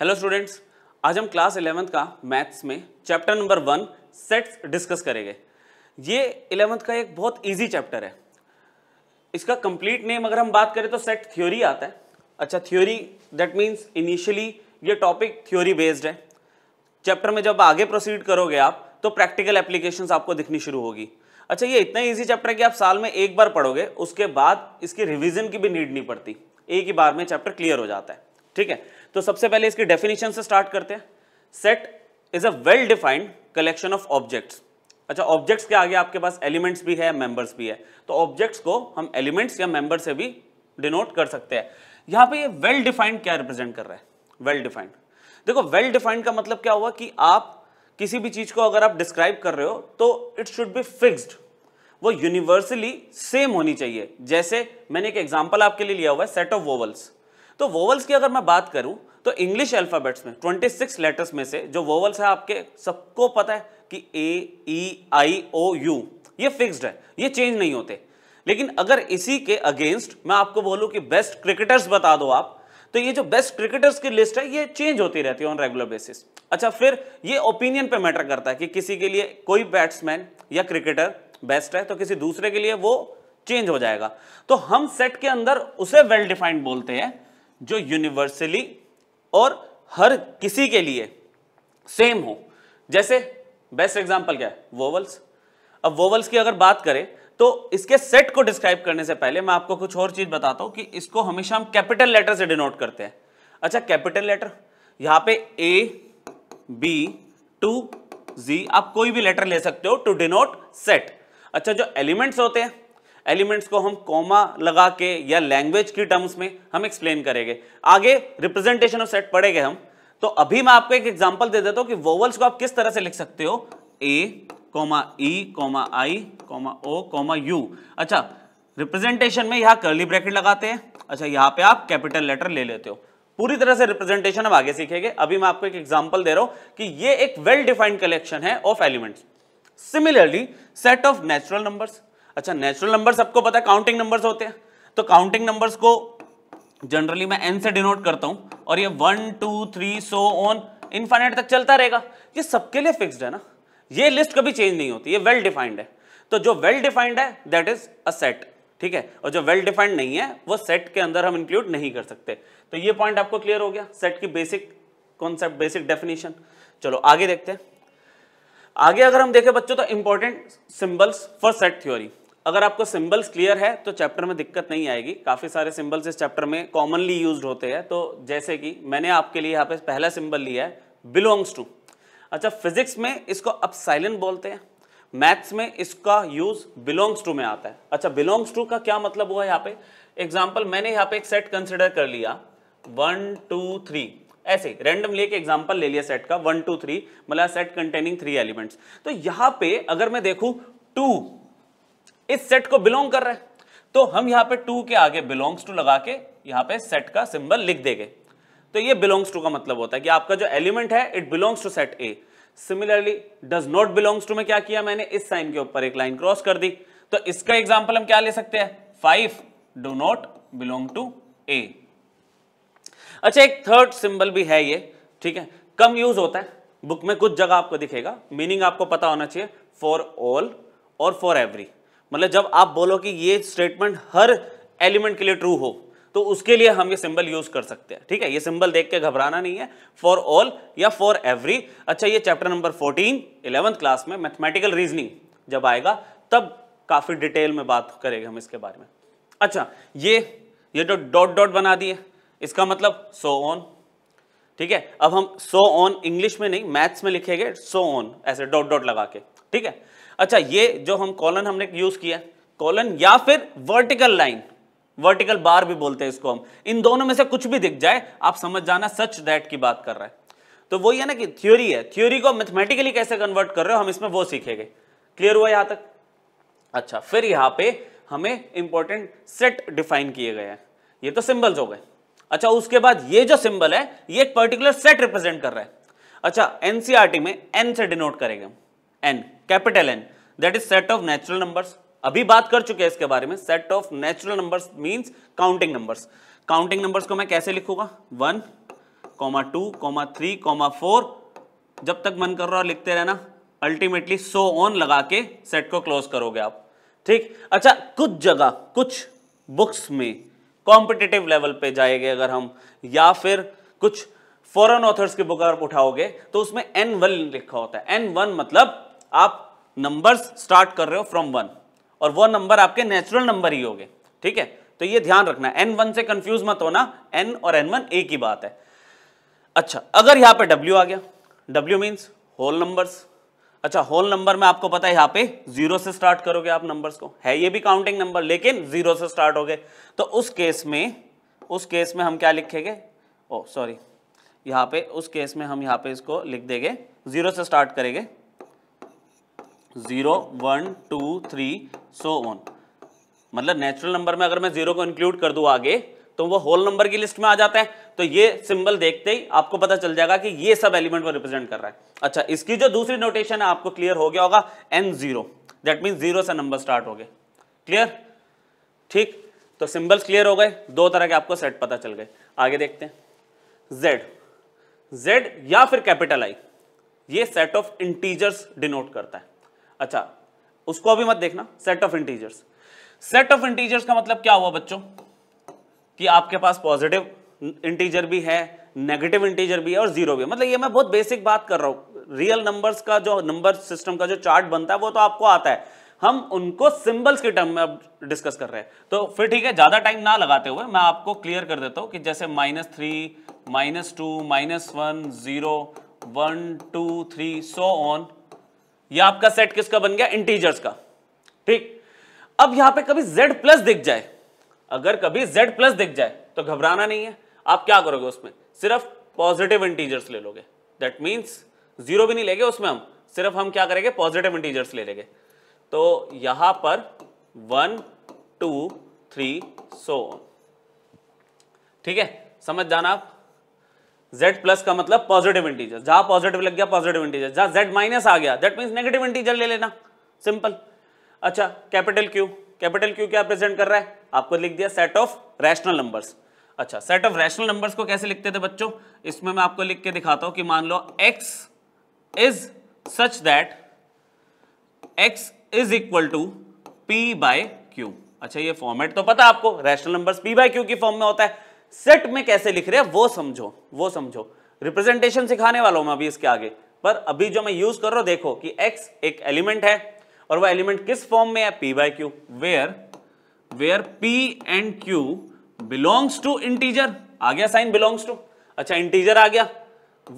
hello students आज हम class eleventh का मैथ्स में chapter number one sets discuss करेंगे ये इलेवंथ का एक बहुत इजी चैप्टर है इसका कंप्लीट नेम अगर हम बात करें तो सेट थ्योरी आता है अच्छा थ्योरी दैट मीन्स इनिशियली ये टॉपिक थ्योरी बेस्ड है चैप्टर में जब आगे प्रोसीड करोगे आप तो प्रैक्टिकल एप्लीकेशन आपको दिखनी शुरू होगी अच्छा ये इतना ईजी चैप्टर है कि आप साल में एक बार पढ़ोगे उसके बाद इसकी रिविजन की भी नीड नहीं पड़ती एक ही बार में चैप्टर क्लियर हो जाता है ठीक है तो सबसे पहले इसकी डेफिनेशन से स्टार्ट करते हैं set is a well defined collection of objects अच्छा ऑब्जेक्ट्स के आगे आपके पास एलिमेंट्स भी है मेंबर्स भी है तो ऑब्जेक्ट्स को हम एलिमेंट्स या मेंबर से भी डिनोट कर सकते हैं यहां पे ये वेल डिफाइंड क्या रिप्रेजेंट कर रहा है वेल डिफाइंड देखो वेल डिफाइंड का मतलब क्या हुआ कि आप किसी भी चीज को अगर आप डिस्क्राइब कर रहे हो तो इट शुड बी फिक्सड वो यूनिवर्सली सेम होनी चाहिए जैसे मैंने एक एग्जाम्पल आपके लिए लिया हुआ है सेट ऑफ वोवल्स तो वोवल्स की अगर मैं बात करूं तो इंग्लिश अल्फ़ाबेट्स में 26 लेटर्स में से जो वोवल्स है आपके सबको पता है कि ए ई आई ओ यू ये फिक्स्ड है ये चेंज नहीं होते लेकिन अगर इसी के अगेंस्ट मैं आपको बोलूं कि बेस्ट क्रिकेटर्स बता दो आप तो ये जो बेस्ट क्रिकेटर्स की लिस्ट है ये चेंज होती रहती है ऑन रेगुलर बेसिस अच्छा फिर ये ओपिनियन पे मैटर करता है कि किसी के लिए कोई बैट्समैन या क्रिकेटर बेस्ट है तो किसी दूसरे के लिए वो चेंज हो जाएगा तो हम सेट के अंदर उसे वेल well डिफाइंड बोलते हैं जो यूनिवर्सली और हर किसी के लिए सेम हो जैसे बेस्ट एग्जाम्पल क्या है वोवल्स अब वोवल्स की अगर बात करें तो इसके सेट को डिस्क्राइब करने से पहले मैं आपको कुछ और चीज़ बताता हूं कि इसको हमेशा हम कैपिटल लेटर से डिनोट करते हैं अच्छा कैपिटल लेटर यहां पे ए बी टू जी आप कोई भी लेटर ले सकते हो टू डिनोट सेट अच्छा जो एलिमेंट्स होते हैं एलिमेंट्स को हम कॉमा लगा के या लैंग्वेज की टर्म्स में हम एक्सप्लेन करेंगे आगे रिप्रेजेंटेशन ऑफ सेट पढ़ेंगे हम तो अभी मैं आपको एक एग्जांपल दे देता हूँ कि वोवल्स को आप किस तरह से लिख सकते हो A comma E comma I comma O comma U अच्छा रिप्रेजेंटेशन में यहाँ कर्ली ब्रैकेट लगाते हैं अच्छा यहां पे आप कैपिटल लेटर ले लेते हो पूरी तरह से रिप्रेजेंटेशन हम आगे सीखेंगे अभी मैं आपको एक एग्जाम्पल दे रहा हूं कि ये एक वेल डिफाइंड कलेक्शन है of elements similarly set of natural numbers अच्छा नेचुरल नंबर आपको पता है काउंटिंग नंबर्स होते हैं तो काउंटिंग नंबर्स को जनरली मैं एन से डिनोट करता हूं और ये one two three so on infinite तक चलता रहेगा ये सबके लिए फिक्स्ड है ना ये लिस्ट कभी चेंज नहीं होती ये वेल well डिफाइंड है तो जो वेल well डिफाइंड है दैट इज अ सेट ठीक है और जो वेल well डिफाइंड नहीं है वो सेट के अंदर हम इंक्लूड नहीं कर सकते तो ये पॉइंट आपको क्लियर हो गया सेट की बेसिक कॉन्सेप्ट बेसिक डेफिनेशन चलो आगे देखते हैं आगे अगर हम देखें बच्चों तो important symbols for set theory अगर आपको सिंबल्स क्लियर है तो चैप्टर में दिक्कत नहीं आएगी काफ़ी सारे सिंबल्स इस चैप्टर में कॉमनली यूज होते हैं तो जैसे कि मैंने आपके लिए यहाँ पे पहला सिंबल लिया है बिलोंग्स टू अच्छा फिजिक्स में इसको अब साइलेंट बोलते हैं मैथ्स में इसका यूज बिलोंग्स टू में आता है अच्छा बिलोंग्स टू का क्या मतलब हुआ यहाँ पे एग्जाम्पल मैंने यहाँ पे एक सेट कंसिडर कर लिया वन टू थ्री ऐसे रैंडम लेके एग्जाम्पल ले लिया सेट का वन टू थ्री मतलब सेट कंटेनिंग थ्री एलिमेंट्स तो यहाँ पे अगर मैं देखू टू इस सेट को बिलोंग कर रहे हैं तो हम यहां पे टू के आगे बिलोंग्स टू लगा के यहां पे सेट का सिंबल लिख देंगे तो ये बिलोंग्स टू का मतलब होता है कि आपका जो एलिमेंट है it belongs to set A similarly does not belongs to में क्या किया मैंने इस साइन के ऊपर एक लाइन क्रॉस कर दी तो इसका एग्जाम्पल हम क्या ले सकते हैं five do not belong to A अच्छा एक थर्ड सिंबल भी है ये ठीक है कम यूज होता है बुक में कुछ जगह आपको दिखेगा मीनिंग आपको पता होना चाहिए फॉर ऑल और फॉर एवरी मतलब जब आप बोलो कि ये स्टेटमेंट हर एलिमेंट के लिए ट्रू हो तो उसके लिए हम ये सिंबल यूज कर सकते हैं ठीक है ये सिंबल देख के घबराना नहीं है फॉर ऑल या फॉर एवरी अच्छा ये चैप्टर नंबर 14 इलेवंथ क्लास में मैथमेटिकल रीजनिंग जब आएगा तब काफी डिटेल में बात करेंगे हम इसके बारे में अच्छा ये ये जो डॉट डॉट बना दिए इसका मतलब सो ऑन ठीक है अब हम सो ऑन इंग्लिश में नहीं मैथ्स में लिखेंगे सो ऑन ऐसे डॉट डॉट लगा के ठीक है अच्छा ये जो हम कॉलन हमने यूज किया कॉलन या फिर वर्टिकल लाइन वर्टिकल बार भी बोलते हैं इसको हम इन दोनों में से कुछ भी दिख जाए आप समझ जाना सच दैट की बात कर रहा है तो वही है ना कि थ्योरी है थ्योरी को मैथमेटिकली कैसे कन्वर्ट कर रहे हो हम इसमें वो सीखेंगे क्लियर हुआ यहां तक अच्छा फिर यहां पे हमें इंपॉर्टेंट सेट डिफाइन किए गए हैं ये तो सिंबल्स हो गए अच्छा उसके बाद ये जो सिंबल है ये एक पर्टिकुलर सेट रिप्रेजेंट कर रहा है अच्छा एनसीआरटी e में एन से डिनोट करेंगे हम N capital N that is set of natural numbers अभी बात कर चुके हैं इसके बारे में set of natural numbers means counting numbers counting numbers को मैं कैसे लिखूंगा one comma two comma three comma four जब तक मन कर रहा हो लिखते रहना अल्टीमेटली सो ऑन लगा के सेट को क्लोज करोगे आप ठीक अच्छा कुछ जगह कुछ बुक्स में कॉम्पिटेटिव लेवल पे जाएंगे अगर हम या फिर कुछ फॉरेन ऑथर्स की बुक अगर उठाओगे तो उसमें एन वन लिखा होता है एन वन मतलब आप नंबर्स स्टार्ट कर रहे हो फ्रॉम वन और वो नंबर आपके नेचुरल नंबर ही होंगे ठीक है तो ये ध्यान रखना एन वन से कंफ्यूज मत होना एन और एन वन एक ही बात है अच्छा अगर यहां पे डब्ल्यू आ गया डब्ल्यू मीन्स होल नंबर्स अच्छा होल नंबर में आपको पता है यहां पे जीरो से स्टार्ट करोगे आप नंबर्स को है ये भी काउंटिंग नंबर लेकिन जीरो से स्टार्ट हो गए तो उस केस में उस केस में हम क्या लिखेंगे ओ सॉरी यहां पे उस केस में हम यहां पे इसको लिख देंगे जीरो से स्टार्ट करेंगे zero one two three so one मतलब नेचुरल नंबर में अगर मैं जीरो को इंक्लूड कर दूं आगे तो वो होल नंबर की लिस्ट में आ जाता है तो ये सिंबल देखते ही आपको पता चल जाएगा कि ये सब एलिमेंट को रिप्रेजेंट कर रहा है अच्छा इसकी जो दूसरी नोटेशन है आपको क्लियर हो गया होगा N zero that mean zero से नंबर स्टार्ट हो गए क्लियर ठीक तो सिंबल्स क्लियर हो गए दो तरह के आपको सेट पता चल गए आगे देखते हैं जेड जेड या फिर कैपिटल आई ये सेट ऑफ इंटीजर्स डिनोट करता है अच्छा उसको अभी मत देखना set of integers set of integers का मतलब क्या हुआ बच्चों कि आपके पास पॉजिटिव इंटीजर भी है नेगेटिव इंटीजर भी है और जीरो भी है मतलब ये मैं बहुत बेसिक बात कर रहा हूं रियल नंबर्स का जो नंबर सिस्टम का जो चार्ट बनता है वो तो आपको आता है हम उनको सिंबल्स के टर्म में अब डिस्कस कर रहे हैं तो फिर ठीक है ज्यादा टाइम ना लगाते हुए मैं आपको क्लियर कर देता हूँ कि जैसे minus three minus two minus one zero one two three so on ये आपका सेट किसका बन गया इंटीजर्स का ठीक अब यहां पे कभी z प्लस दिख जाए अगर कभी z प्लस दिख जाए तो घबराना नहीं है आप क्या करोगे उसमें सिर्फ पॉजिटिव इंटीजर्स ले लोगे दैट मीन्स जीरो भी नहीं लेंगे उसमें हम सिर्फ हम क्या करेंगे पॉजिटिव इंटीजर्स ले लेंगे तो यहां पर वन टू थ्री सो ठीक है समझ जाना आप z प्लस का मतलब पॉजिटिव इंटीजर जहां पॉजिटिव लग गया पॉजिटिव इंटीजर जहां z माइनस आ गया दैट मीन्स नेगेटिव इंटीजर ले लेना सिंपल अच्छा कैपिटल क्यू कैपिटल क्यू क्या प्रेजेंट कर रहा है आपको लिख दिया सेट ऑफ रैशनल नंबर्स अच्छा सेट ऑफ रैशनल नंबर्स को कैसे लिखते थे बच्चों इसमें मैं आपको लिख के दिखाता हूं कि मान लो x is such that x is equal to p by Q अच्छा ये फॉर्मेट तो पता आपको rational numbers p by Q की फॉर्म में होता है सेट में कैसे लिख रहे हैं वो समझो वो समझो रिप्रेजेंटेशन सिखाने वाला हूं मैं अभी इसके आगे पर अभी जो मैं यूज कर रहा हूं देखो कि एक्स एक एलिमेंट है और वह एलिमेंट किस फॉर्म में है P by Q where where P and Q belongs to integer आ गया साइन बिलोंग्स टू अच्छा इंटीजर आ गया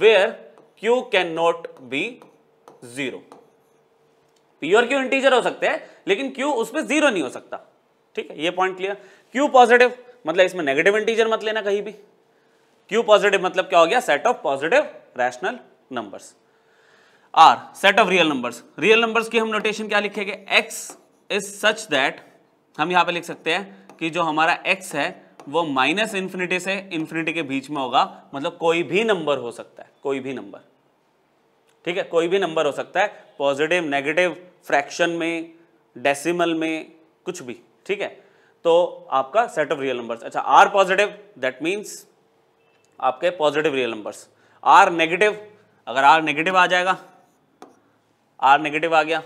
where Q can not be zero P और क्यू इंटीजर हो सकते हैं लेकिन क्यू उसमें जीरो नहीं हो सकता ठीक है ये पॉइंट क्लियर क्यू पॉजिटिव मतलब इसमें नेगेटिव इंटीजर मत लेना कहीं भी क्यू पॉजिटिव मतलब क्या हो गया set of positive rational numbers are set of real numbers real numbers की हम नोटेशन क्या लिखेंगे एक्स इज सच दैट हम यहां पे लिख सकते हैं कि जो हमारा एक्स है वो माइनस इंफिनिटी से इंफिनिटी के बीच में होगा मतलब कोई भी नंबर हो सकता है कोई भी नंबर ठीक है कोई भी नंबर हो सकता है पॉजिटिव नेगेटिव फ्रैक्शन में डेसिमल में कुछ भी ठीक है तो आपका सेट ऑफ रियल नंबर्स अच्छा आर पॉजिटिव दैट मीन्स आपके positive real numbers R negative अगर आर नेगेटिव आ जाएगा आर नेगेटिव आ गया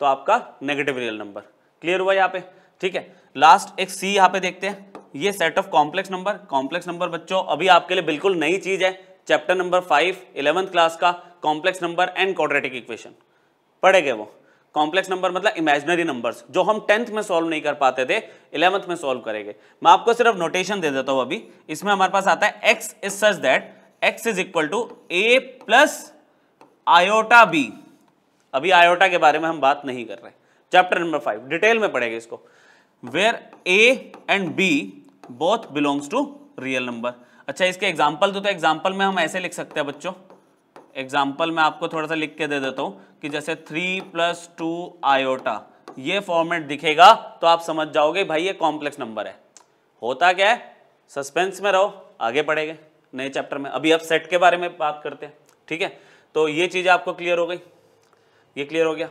तो आपका नेगेटिव रियल नंबर क्लियर हुआ यहाँ पे ठीक है लास्ट एक सी यहाँ पे देखते हैं ये set of complex number complex number बच्चों अभी आपके लिए बिल्कुल नई चीज है chapter number five eleventh class का complex number and quadratic equation पढ़ेंगे वो कॉम्प्लेक्स नंबर मतलब इमेजनरी नंबर्स जो हम टेंथ में सॉल्व नहीं कर पाते थे इलेवंथ में सॉल्व करेंगे मैं आपको सिर्फ नोटेशन दे देता हूँ अभी इसमें हमारे पास आता है x is such that x is equal to a plus iota b अभी आयोटा के बारे में हम बात नहीं कर रहे चैप्टर नंबर फाइव डिटेल में पढ़ेगा इसको where a and b both belongs to real number अच्छा इसके एग्जाम्पल तो एग्जाम्पल तो में हम ऐसे लिख सकते हैं बच्चों एग्जाम्पल मैं आपको थोड़ा सा लिख के दे देता हूँ कि जैसे थ्री प्लस टू आयोटा ये फॉर्मेट दिखेगा तो आप समझ जाओगे भाई ये कॉम्प्लेक्स नंबर है होता क्या है सस्पेंस में रहो आगे पढ़ेंगे नए चैप्टर में अभी आप सेट के बारे में बात करते हैं ठीक है तो ये चीज़ आपको क्लियर हो गई ये क्लियर हो गया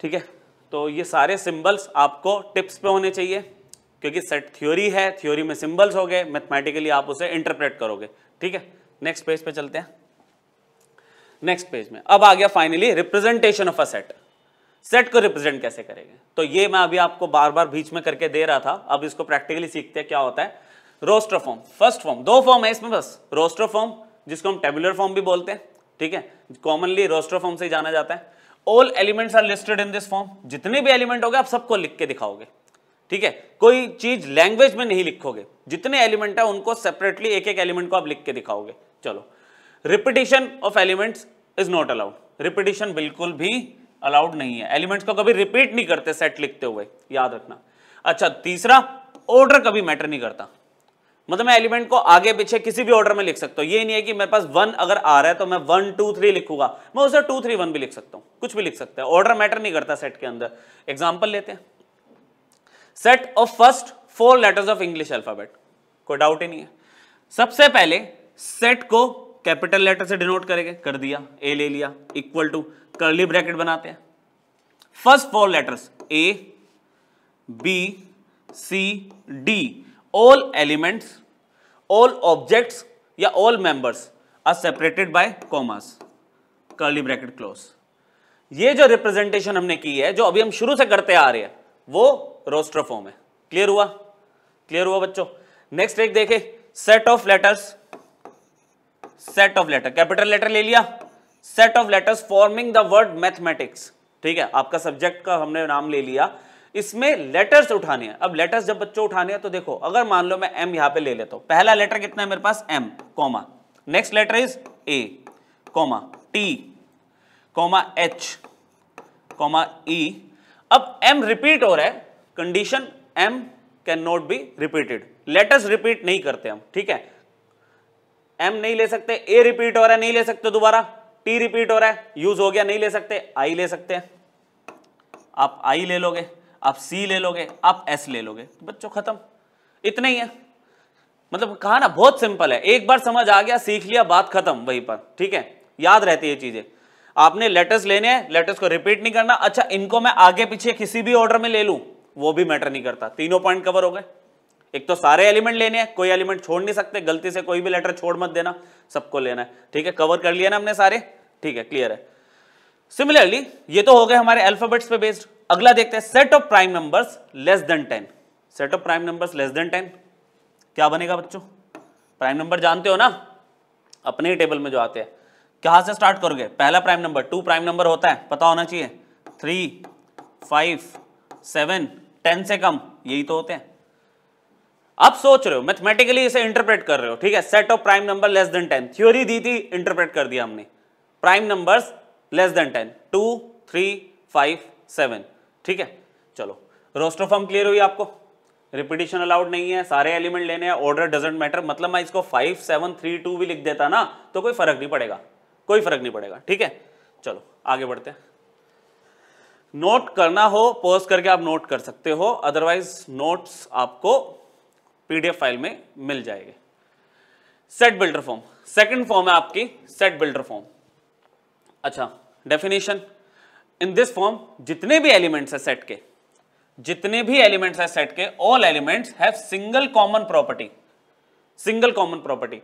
ठीक है तो ये सारे सिंबल्स आपको टिप्स पे होने चाहिए क्योंकि सेट थ्योरी है थ्योरी में सिंबल्स हो गए मैथमेटिकली आप उसे इंटरप्रेट करोगे ठीक है नेक्स्ट पेज पे चलते हैं नेक्स्ट पेज में अब आ गया finally representation of a set set को रिप्रेजेंट कैसे करेंगे तो ये मैं अभी आपको बार बार बीच में करके दे रहा था अब इसको प्रैक्टिकली सीखते हैं क्या होता है रोस्टर फॉर्म फर्स्ट फॉर्म दो फॉर्म है इसमें बस रोस्टर फॉर्म जिसको हम टेबुलर फॉर्म भी बोलते हैं ठीक है कॉमनली रोस्टर फॉर्म से जाना जाता है all elements are listed in this form जितने भी एलिमेंट हो गए आप सबको लिख के दिखाओगे ठीक है कोई चीज लैंग्वेज में नहीं लिखोगे जितने एलिमेंट है उनको सेपरेटली एक एक एलिमेंट को आप लिख के दिखाओगे चलो repetition of elements is not allowed repetition बिल्कुल भी अलाउड नहीं है एलिमेंट्स को कभी रिपीट नहीं करते सेट लिखते हुए याद रखना अच्छा तीसरा ऑर्डर कभी मैटर नहीं करता मतलब मैं एलिमेंट को आगे पीछे किसी भी ऑर्डर में लिख सकता हूं ये नहीं है कि मेरे पास वन अगर आ रहा है तो मैं वन टू थ्री लिखूंगा मैं उसे टू थ्री वन भी लिख सकता हूं कुछ भी लिख सकता है ऑर्डर मैटर नहीं करता सेट के अंदर एग्जाम्पल लेते हैं set of first four letters of English alphabet कोई डाउट ही नहीं है सबसे पहले सेट को कैपिटल लेटर से डिनोट करेंगे कर दिया ए ले लिया इक्वल टू करली ब्रैकेट बनाते हैं first four letters A B C D all elements all objects या all members are separated by commas curly bracket close ये जो रिप्रेजेंटेशन हमने की है जो अभी हम शुरू से करते आ रहे हैं वो रोस्टर फॉर्म है क्लियर हुआ क्लियर हुआ बच्चों नेक्स्ट एक देखे set of letters set of letter capital letter ले लिया set of letters forming the word mathematics ठीक है आपका सब्जेक्ट का हमने नाम ले लिया इसमें लेटर्स उठाने हैं अब लेटर्स जब बच्चों उठाने हैं तो देखो अगर मान लो मैं एम यहां पे ले लेता हूं पहला लेटर कितना है मेरे पास M comma next letter is A comma T comma H comma E अब एम रिपीट हो रहा है condition M can not be repeated letters repeat नहीं करते हम ठीक है एम नहीं ले सकते ए रिपीट हो रहा है नहीं ले सकते दोबारा टी रिपीट हो रहा है यूज हो गया नहीं ले सकते आई ले सकते हैं आप आई ले लोगे आप सी ले लोगे आप एस ले लोगे तो बच्चों खत्म इतना ही है मतलब कहा ना बहुत सिंपल है एक बार समझ आ गया सीख लिया बात खत्म वहीं पर ठीक है याद रहती है चीजें आपने लेटर्स लेने हैं लेटर्स को रिपीट नहीं करना अच्छा इनको मैं आगे पीछे किसी भी ऑर्डर में ले लूं वो भी मैटर नहीं करता तीनों पॉइंट कवर हो गए एक तो सारे एलिमेंट लेने हैं कोई एलिमेंट छोड़ नहीं सकते गलती से कोई भी लेटर छोड़ मत देना सबको लेना है ठीक है कवर कर लिया ना हमने सारे ठीक है क्लियर है सिमिलरली ये तो हो गए हमारे अल्फाबेट्स पे बेस्ड अगला देखते हैं set of prime numbers less than ten set of prime numbers less than ten क्या बनेगा बच्चों प्राइम नंबर जानते हो ना अपने ही टेबल में जो आते हैं कहाँ से स्टार्ट करोगे पहला prime number two prime number होता है पता होना चाहिए थ्री फाइव सेवन टेन से कम यही तो होते हैं अब सोच रहे हो मैथमेटिकली इसे इंटरप्रेट कर रहे हो ठीक है set of prime number less than ten theory दी थी इंटरप्रेट कर दिया हमने prime numbers less than ten two three five seven ठीक है चलो रोस्टर फॉर्म क्लियर हुई आपको रिपीटिशन अलाउड नहीं है सारे एलिमेंट लेने हैं ऑर्डर डजेंट मैटर मतलब मैं इसको फाइव सेवन थ्री टू भी लिख देता ना तो कोई फर्क नहीं पड़ेगा कोई फर्क नहीं पड़ेगा ठीक है चलो आगे बढ़ते हैं नोट करना हो पोस्ट करके आप नोट कर सकते हो अदरवाइज नोट्स आपको पीडीएफ फाइल में मिल जाएगी set builder form second form है आपकी सेट बिल्डर फॉर्म अच्छा डेफिनेशन इन दिस फॉर्म जितने भी एलिमेंट्स है सेट के जितने भी एलिमेंट्स है सेट के all elements have single common property single common property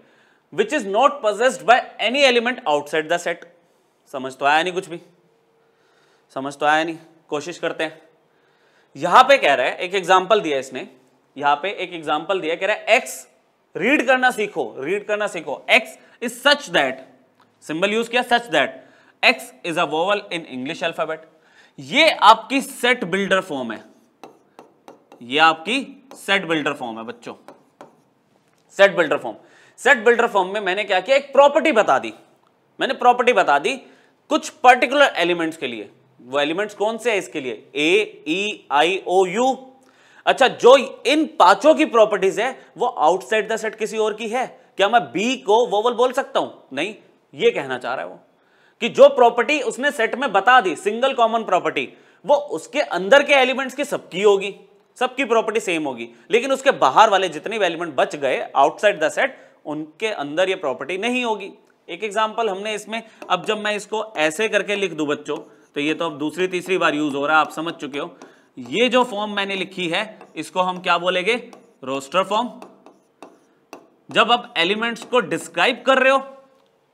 which is not possessed by any element outside the set समझ तो आया नहीं कुछ भी समझ तो आया नहीं कोशिश करते हैं यहां पे कह रहा है एक एग्जांपल दिया इसने यहां पे एक एग्जांपल दिया कह रहा है एक्स रीड करना सीखो रीड करना सीखो x is such that symbol use किया such that x is a vowel in English alphabet ये आपकी सेट बिल्डर फॉर्म है ये आपकी सेट बिल्डर फॉर्म है बच्चों set builder form set builder form में मैंने क्या किया एक प्रॉपर्टी बता दी मैंने प्रॉपर्टी बता दी कुछ पर्टिकुलर एलिमेंट्स के लिए वो एलिमेंट्स कौन से है इसके लिए ए ई आई ओ यू अच्छा जो इन पांचों की प्रॉपर्टीज है वो आउटसाइड द सेट किसी और की है क्या मैं बी को वोवल बोल सकता हूं नहीं ये कहना चाह रहा है वो कि जो प्रॉपर्टी उसने सेट में बता दी सिंगल कॉमन प्रॉपर्टी वो उसके अंदर के एलिमेंट्स की सबकी होगी सबकी प्रॉपर्टी सेम होगी लेकिन उसके बाहर वाले जितने भी एलिमेंट बच गए आउटसाइड द सेट उनके अंदर ये प्रॉपर्टी नहीं होगी एक एग्जाम्पल हमने इसमें अब जब मैं इसको ऐसे करके लिख दू बच्चों तो ये तो अब दूसरी तीसरी बार यूज हो रहा है आप समझ चुके हो ये जो फॉर्म मैंने लिखी है इसको हम क्या बोलेंगे रोस्टर फॉर्म जब आप एलिमेंट्स को डिस्क्राइब कर रहे हो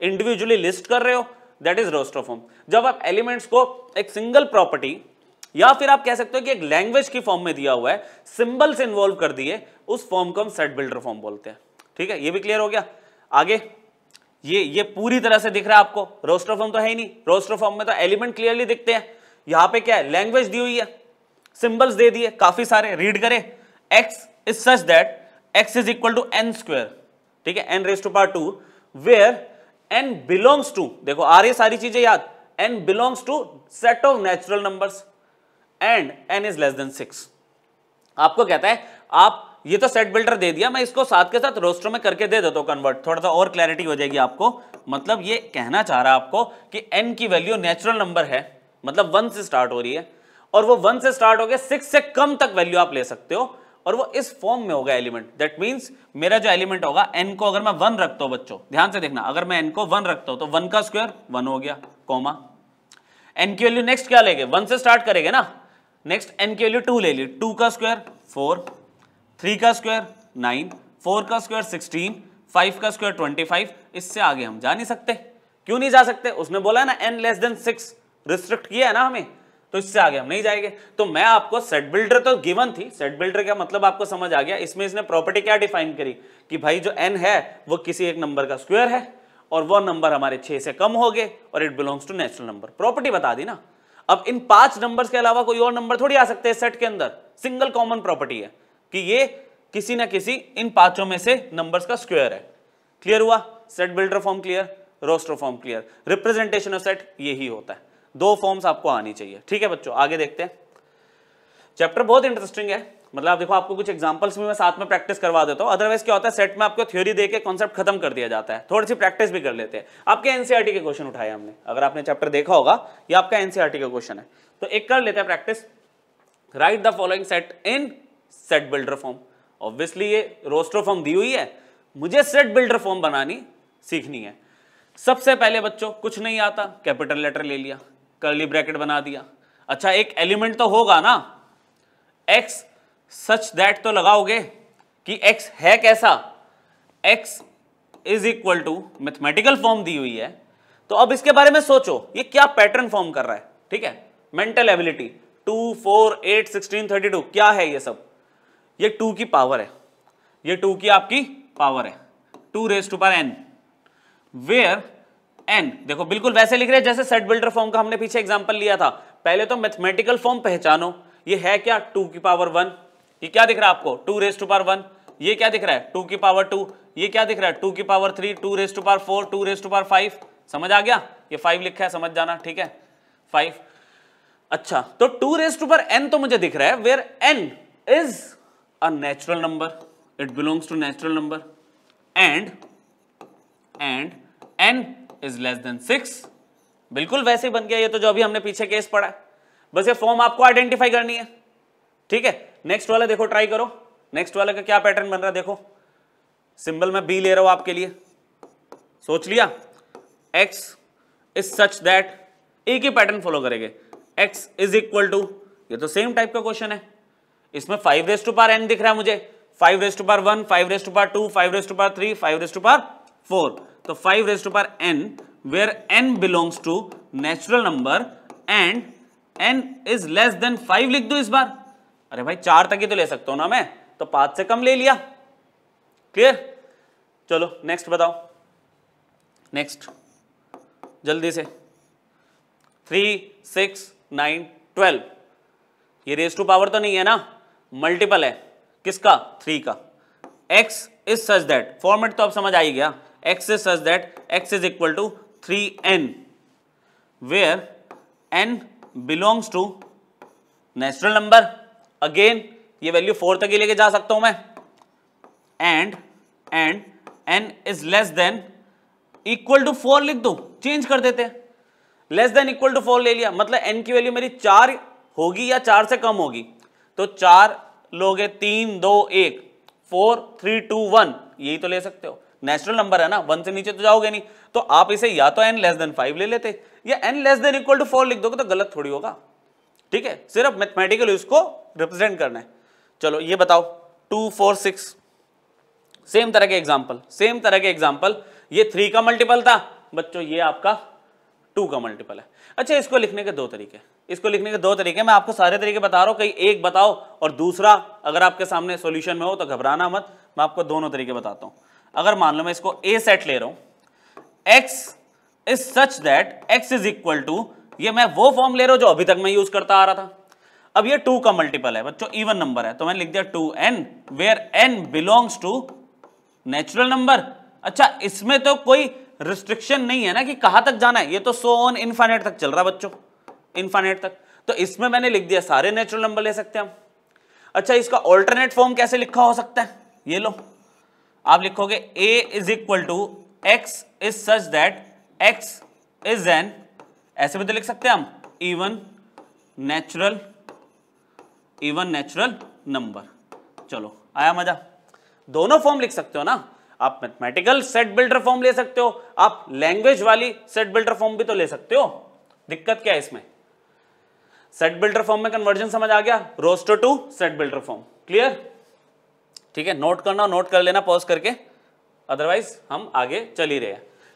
इंडिविजुअली लिस्ट कर रहे हो दैट इज रोस्टर फॉर्म जब आप एलिमेंट्स को एक सिंगल प्रॉपर्टी या फिर आप कह सकते हो कि एक लैंग्वेज की फॉर्म में दिया हुआ है सिंबल से इन्वॉल्व कर दिए उस फॉर्म को हम सेट बिल्डर फॉर्म बोलते हैं ठीक है ये भी क्लियर हो गया आगे ये ये पूरी तरह से दिख रहा है आपको रोस्टर फॉर्म तो है ही नहीं रोस्टर फॉर्म में तो एलिमेंट क्लियरली दिखते हैं यहां पे क्या है लैंग्वेज दी हुई है सिंबल्स दे दिए काफी सारे रीड करें x is such that x is equal to n square ठीक है n raise to power two where n belongs to देखो आ रही सारी चीजें याद n belongs to set of natural number and n is less than six आपको कहता है आप ये तो सेट बिल्डर दे दिया मैं इसको साथ के साथ रोस्टर में करके दे देता हूं कन्वर्ट थोड़ा सा और क्लैरिटी हो जाएगी आपको मतलब ये कहना चाह रहा है आपको कि एन की वैल्यू नेचुरल नंबर है मतलब वन से स्टार्ट हो रही है और वो वन से स्टार्ट हो गया सिक्स से कम तक वैल्यू आप ले सकते हो और वो इस फॉर्म में होगा एलिमेंट दैट मीन्स मेरा जो एलिमेंट होगा एन को अगर मैं वन रखता हूं बच्चों ध्यान से देखना अगर मैं एन को वन रखता हूं तो वन का स्क्वायर वन हो गया कॉमा एन की वैल्यू नेक्स्ट क्या लेंगे वन से स्टार्ट करेंगे ना नेक्स्ट एन की वैल्यू टू ले ली टू का स्क्वायर फोर थ्री का स्क्वायर नाइन फोर का स्क्वायर सिक्सटीन फाइव का स्क्वायर ट्वेंटी फाइव इससे आगे हम जा नहीं सकते क्यों नहीं जा सकते उसने बोला ना n less than six restrict किया है ना हमें तो इससे आगे हम नहीं जाएंगे तो मैं आपको सेट बिल्डर तो गिवन थी सेट बिल्डर का मतलब आपको समझ आ गया इसमें इसने प्रॉपर्टी क्या डिफाइन करी कि भाई जो एन है वो किसी एक नंबर का स्क्वेयर है और वो नंबर हमारे छह से कम हो गए और it belongs to natural number property बता दी ना अब इन पांच नंबर्स के अलावा कोई और नंबर थोड़ी आ सकते हैं सेट के अंदर सिंगल कॉमन प्रॉपर्टी है कि ये किसी ना किसी इन पांचों में से नंबर्स का स्क्वेयर है क्लियर हुआ set builder form clear roster form clear representation of set यही होता है दो फॉर्म्स आपको आनी चाहिए ठीक है बच्चों आगे देखते हैं चैप्टर बहुत इंटरेस्टिंग है मतलब देखो आपको कुछ एग्जांपल्स भी मैं साथ में प्रैक्टिस करवा देता हूँ अदरवाइज क्या होता है सेट में आपको थ्योरी देके कॉन्सेप्ट खत्म कर दिया जाता है थोड़ी सी प्रैक्टिस भी कर लेते हैं आपके एनसीआरटी e के क्वेश्चन उठाए हमने अगर आपने चैप्टर देखा होगा ये आपका एनसीआरटी e का क्वेश्चन है तो एक कर लेते हैं practice write the following set in set builder form obviously ये रोस्टर फॉर्म दी हुई है मुझे सेट बिल्डर फॉर्म बनानी सीखनी है सबसे पहले बच्चों कुछ नहीं आता कैपिटल लेटर ले लिया करली ब्रैकेट बना दिया अच्छा एक एलिमेंट तो होगा ना एक्स सच दैट तो लगाओगे कि एक्स है कैसा x is equal to mathematical form दी हुई है तो अब इसके बारे में सोचो ये क्या पैटर्न फॉर्म कर रहा है ठीक है mental ability two four eight sixteen thirty two क्या है ये सब ये टू की पावर है ये टू की आपकी पावर है two raise to power n where n देखो बिल्कुल वैसे लिख रहे हैं जैसे सेट बिल्डर फॉर्म का हमने पीछे एग्जाम्पल लिया था पहले तो मैथमेटिकल फॉर्म पहचानो ये है क्या टू की पावर वन ये क्या दिख रहा है आपको two raise to power one ये क्या दिख रहा है टू की पावर टू ये क्या दिख रहा है टू की power three two raise to power four two raise to power five समझ आ गया ये फाइव लिखा है समझ जाना ठीक है फाइव अच्छा तो two raise to power n तो मुझे दिख रहा है where n is a natural number it belongs to natural number and and n is less than six बिल्कुल वैसे ही बन गया ये तो जो अभी हमने पीछे केस पढ़ा है बस ये फॉर्म आपको आइडेंटिफाई करनी है ठीक है नेक्स्ट वाला देखो ट्राई करो नेक्स्ट वाले का क्या पैटर्न बन रहा है देखो सिंबल में बी ले रहा हूं आपके लिए सोच लिया एक्स इज सच दैट एक ही पैटर्न फॉलो करेंगे एक्स इज इक्वल टू ये तो सेम टाइप का क्वेश्चन है इसमें five raise to power n दिख रहा है मुझे five raise to power one five raise to power two five raise to power three five raise to power four तो five raised power n where n belongs to natural number and n is less than five लिख दो इस बार अरे भाई चार तक ही तो ले सकता हूं ना मैं तो पांच से कम ले लिया क्लियर चलो नेक्स्ट बताओ नेक्स्ट जल्दी से थ्री सिक्स नाइन ट्वेल्व ये रेस टू पावर तो नहीं है ना मल्टीपल है किसका थ्री का x is such that format तो अब समझ आ ही गया x is such that x is equal to 3n where n belongs to natural number again ये वैल्यू फोर तक ही लेके जा सकता हूं मैं and and n is less than equal to four लिख दो चेंज कर देते less than equal to four ले लिया मतलब एन की वैल्यू मेरी चार होगी या चार से कम होगी तो चार लोगे तीन दो एक फोर थ्री टू वन यही तो ले सकते हो नेचुरल नंबर है ना वन से नीचे तो जाओगे नहीं तो आप इसे या तो एन लेस देन फाइव ले लेते या n less than equal to four लिख दोगे तो गलत थोड़ी होगा ठीक है सिर्फ मैथमेटिकल इसको रिप्रेजेंट करना है चलो ये बताओ टू फोर सिक्स सेम तरह के एग्जाम्पल सेम तरह के एग्जाम्पल ये थ्री का मल्टीपल था बच्चों ये आपका टू का मल्टीपल है अच्छा इसको लिखने के दो तरीके इसको लिखने के दो तरीके मैं आपको सारे तरीके बता रहा हूँ कहीं एक बताओ और दूसरा अगर आपके सामने सोल्यूशन में हो तो घबराना मत मैं आपको दोनों तरीके बताता हूँ अगर मान लो मैं इसको ए सेट ले रहा हूं x is such that x is equal to ये मैं वो फॉर्म ले रहा हूं जो अभी तक मैं यूज करता आ रहा था अब ये टू का मल्टीपल है बच्चों इवन नंबर है तो मैंने लिख दिया two n where n belongs to natural number अच्छा इसमें तो कोई रिस्ट्रिक्शन नहीं है ना कि कहां तक जाना है ये तो सो ऑन इनफाइनेट तक चल रहा है बच्चों इनफाइनेट तक तो इसमें मैंने लिख दिया सारे नेचुरल नंबर ले सकते हैं हम अच्छा इसका ऑल्टरनेट फॉर्म कैसे लिखा हो सकता है ये लो आप लिखोगे a is equal to x is such that x is an ऐसे भी तो लिख सकते हैं हम even natural even natural number चलो आया मजा दोनों फॉर्म लिख सकते हो ना आप मैथमेटिकल सेट बिल्डर फॉर्म ले सकते हो आप लैंग्वेज वाली सेट बिल्डर फॉर्म भी तो ले सकते हो दिक्कत क्या है इसमें सेट बिल्डर फॉर्म में कन्वर्जन समझ आ गया roster to set builder form clear ठीक है नोट करना नोट कर लेना पॉज करके अदरवाइज हम आगे चल ही रहे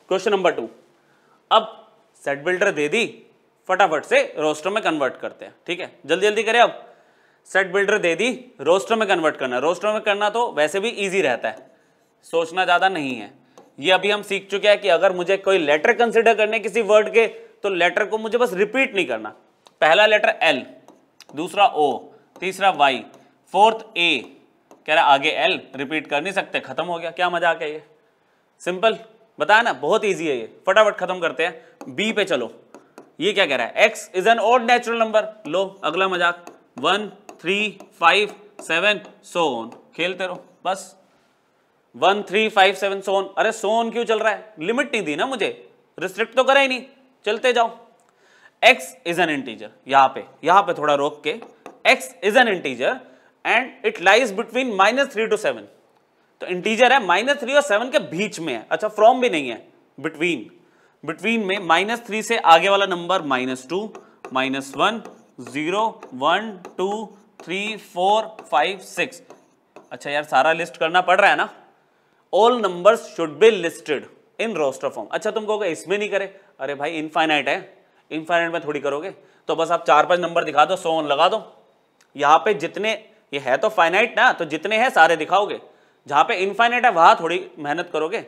क्वेश्चन नंबर टू अब सेट बिल्डर दे दी फटाफट से रोस्टर में कन्वर्ट करते हैं ठीक है जल्दी जल्दी करें अब सेट बिल्डर दे दी रोस्टर में कन्वर्ट करना रोस्टर में करना तो वैसे भी ईजी रहता है सोचना ज़्यादा नहीं है ये अभी हम सीख चुके हैं कि अगर मुझे कोई लेटर कंसिडर करने किसी वर्ड के तो लेटर को मुझे बस रिपीट नहीं करना पहला लेटर एल दूसरा ओ तीसरा वाई फोर्थ ए कह रहा आगे एल रिपीट कर नहीं सकते खत्म हो गया क्या मजा आ गया ये सिंपल बताया ना बहुत ईजी है ये फटाफट खत्म करते हैं बी पे चलो ये क्या कह रहा है x is an odd natural number लो अगला मजाक one three five seven so on खेलते रहो बस one three five seven so on अरे सोन क्यों चल रहा है लिमिट नहीं दी ना मुझे रिस्ट्रिक्ट तो करा ही नहीं चलते जाओ एक्स इज एन इंटीजर यहां पे यहां पे थोड़ा रोक के x is an integer and it lies between minus three to seven तो इंटीजर है माइनस थ्री और सेवन के बीच में है अच्छा फ्रॉम भी नहीं है बिटवीन बिटवीन में माइनस थ्री से आगे वाला number minus two minus one zero one two three four five six अच्छा यार सारा लिस्ट करना पड़ रहा है ना all number should be listed in roster form अच्छा तुम कहोगे इसमें नहीं करे अरे भाई इनफाइनाइट है इनफाइनाइट में थोड़ी करोगे तो बस आप चार पांच नंबर दिखा दो सो ऑन लगा दो यहां पे जितने ये है तो फाइनाइट ना तो जितने हैं सारे दिखाओगे जहां पे इनफाइनाइट है वहां थोड़ी मेहनत करोगे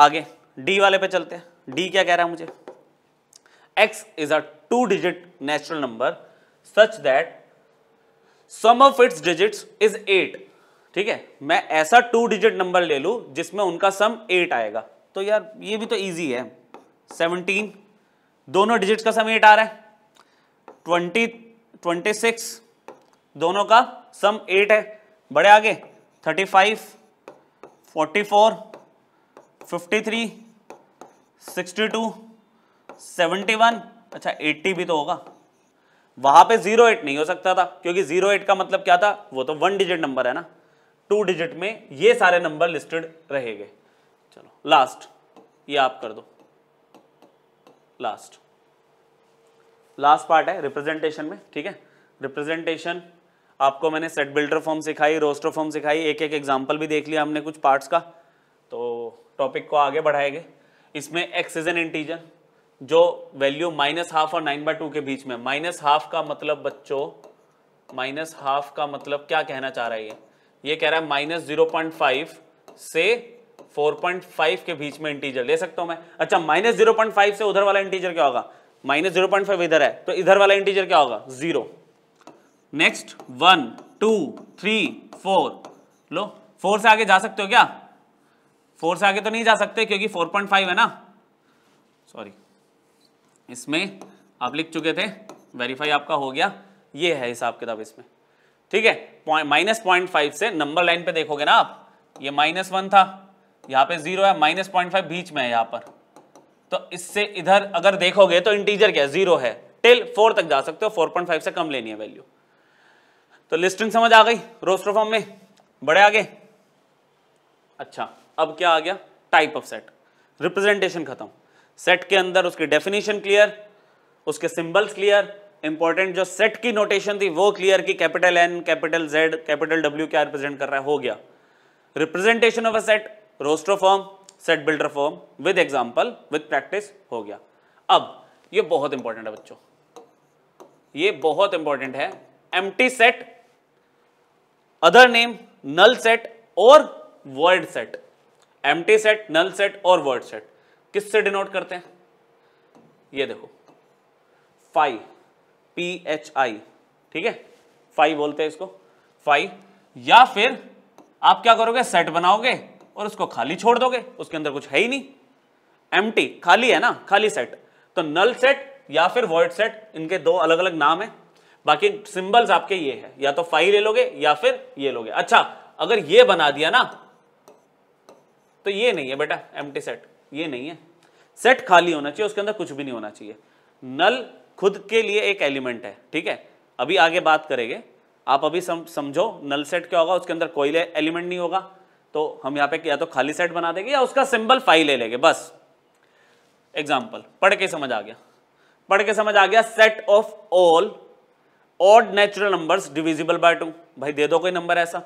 आगे डी वाले पे चलते हैं डी क्या कह रहा है मुझे x is a two digit natural number such that sum of its digits is eight ठीक है मैं ऐसा टू डिजिट नंबर ले लू जिसमें उनका सम एट आएगा तो यार ये भी तो ईजी है सेवनटीन दोनों डिजिट का सम एट आ रहा है ट्वेंटी ट्वेंटी सिक्स दोनों का सम एट है बड़े आगे thirty five forty four fifty three sixty two seventy one अच्छा एट्टी भी तो होगा वहां पे जीरो एट नहीं हो सकता था क्योंकि जीरो एट का मतलब क्या था वो तो वन डिजिट नंबर है ना टू डिजिट में ये सारे नंबर लिस्टेड रहेंगे चलो लास्ट ये आप कर दो लास्ट लास्ट पार्ट है रिप्रेजेंटेशन में ठीक है रिप्रेजेंटेशन आपको मैंने सेट बिल्डर फॉर्म सिखाई रोस्टर फॉर्म सिखाई एक एक एग्जाम्पल भी देख लिया हमने कुछ पार्ट्स का तो टॉपिक को आगे बढ़ाएंगे इसमें एक्स इज एन इंटीजर जो वैल्यू माइनस हाफ और नाइन बाई टू के बीच में माइनस हाफ का मतलब बच्चों माइनस हाफ का मतलब क्या कहना चाह रहा है ये ये कह रहा है माइनस जीरो पॉइंट फाइव से फोर पॉइंट फाइव के बीच में इंटीजर ले सकता हूं मैं अच्छा माइनस जीरो पॉइंट फाइव से उधर वाला इंटीजर क्या होगा माइनस जीरो पॉइंट फाइव इधर है तो इधर वाला इंटीजर क्या होगा zero next one two three four लो फोर से आगे जा सकते हो क्या फोर से आगे तो नहीं जा सकते क्योंकि फोर पॉइंट फाइव है ना सॉरी इसमें आप लिख चुके थे वेरीफाई आपका हो गया ये है हिसाब किताब इसमें ठीक है माइनस पॉइंट फाइव से नंबर लाइन पे देखोगे ना आप ये माइनस वन था यहाँ पे जीरो है माइनस पॉइंट फाइव बीच में है यहाँ पर तो इससे इधर अगर देखोगे तो इंटीजर क्या है जीरो है टिल फोर तक जा सकते हो फोर पॉइंट फाइव से कम लेनी है वैल्यू तो लिस्टिंग समझ आ गई रोस्टर फॉर्म में बड़े आगे अच्छा अब क्या आ गया टाइप ऑफ सेट रिप्रेजेंटेशन खत्म सेट के अंदर उसकी डेफिनेशन क्लियर उसके सिंबल्स क्लियर इंपॉर्टेंट जो सेट की नोटेशन थी वो क्लियर की capital N capital Z capital W क्या रिप्रेजेंट कर रहा है हो गया representation of a set roster form set builder form with example with practice हो गया अब ये बहुत इंपॉर्टेंट है बच्चों ये बहुत इंपॉर्टेंट है empty set other name null set और वर्ड सेट टी सेट नल सेट और वर्ड सेट किससे डिनोट करते हैं ये देखो फाइव पी एच आई ठीक है फाइव बोलते हैं इसको फाइव या फिर आप क्या करोगे सेट बनाओगे और उसको खाली छोड़ दोगे उसके अंदर कुछ है ही नहीं एम्प्टी खाली है ना खाली सेट तो नल सेट या फिर वर्ड सेट इनके दो अलग अलग नाम है बाकी सिंबल्स आपके ये है या तो फाइल ले लोगे या फिर ये लोगे अच्छा अगर ये बना दिया ना तो ये नहीं है बेटा एम सेट ये नहीं है सेट खाली होना चाहिए उसके अंदर कुछ भी नहीं होना चाहिए नल खुद के लिए एक एलिमेंट है ठीक है अभी आगे बात करेंगे आप अभी सम, समझो नल सेट क्या होगा उसके अंदर कोई एलिमेंट नहीं होगा तो हम यहाँ पे या तो खाली सेट बना देंगे या उसका सिंबल फाइल ले लेंगे बस एग्जाम्पल पढ़ के समझ आ गया पढ़ के समझ आ गया set of all odd natural numbers divisible by two भाई दे दो कोई नंबर ऐसा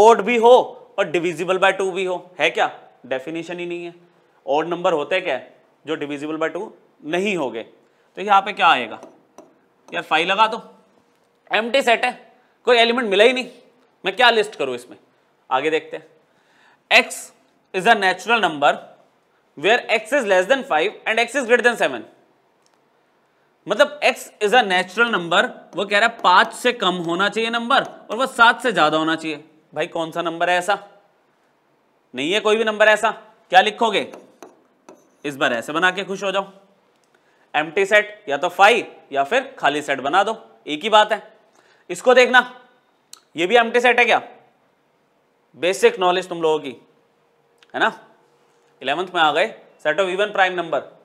ऑड भी हो और डिविजिबल बाय टू भी हो है क्या डेफिनेशन ही नहीं है ऑड नंबर होते क्या है जो डिविजिबल बाय टू नहीं हो गए तो यहाँ पे क्या आएगा यार फाइव लगा दो एम सेट है कोई एलिमेंट मिला ही नहीं मैं क्या लिस्ट करूँ इसमें आगे देखते हैं x is a natural number where x is less than five and x is greater than seven मतलब x is a natural number वो कह रहा है पांच से कम होना चाहिए नंबर और वो सात से ज्यादा होना चाहिए भाई कौन सा नंबर है ऐसा नहीं है कोई भी नंबर ऐसा क्या लिखोगे इस बार ऐसे बना के खुश हो जाओ एम सेट या तो फाइव या फिर खाली सेट बना दो एक ही बात है इसको देखना ये भी एम सेट है क्या बेसिक नॉलेज तुम लोगों की है ना इलेवंथ में आ गए set of even prime number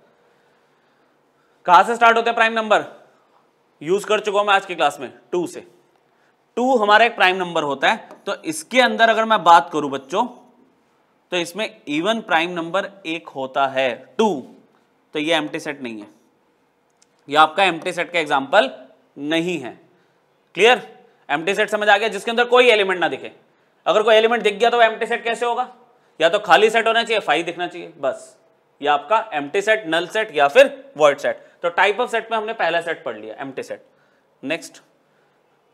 कहां से स्टार्ट होते हैं प्राइम नंबर यूज कर चुका हूं मैं आज की क्लास में टू से टू हमारा एक प्राइम नंबर होता है तो इसके अंदर अगर मैं बात करूं बच्चों तो इसमें इवन प्राइम नंबर एक होता है टू तो ये एम्प्टी सेट नहीं है ये आपका एम्प्टी सेट का एग्जाम्पल नहीं है क्लियर एम्प्टी सेट समझ आ गया जिसके अंदर कोई एलिमेंट ना दिखे अगर कोई एलिमेंट दिख गया तो एम्प्टी सेट कैसे होगा या तो खाली सेट होना चाहिए फाइव दिखना चाहिए बस या आपका एम्प्टी सेट नल सेट या फिर वर्ड सेट तो टाइप ऑफ सेट में हमने पहला सेट पढ़ लिया एम्प्टी सेट नेक्स्ट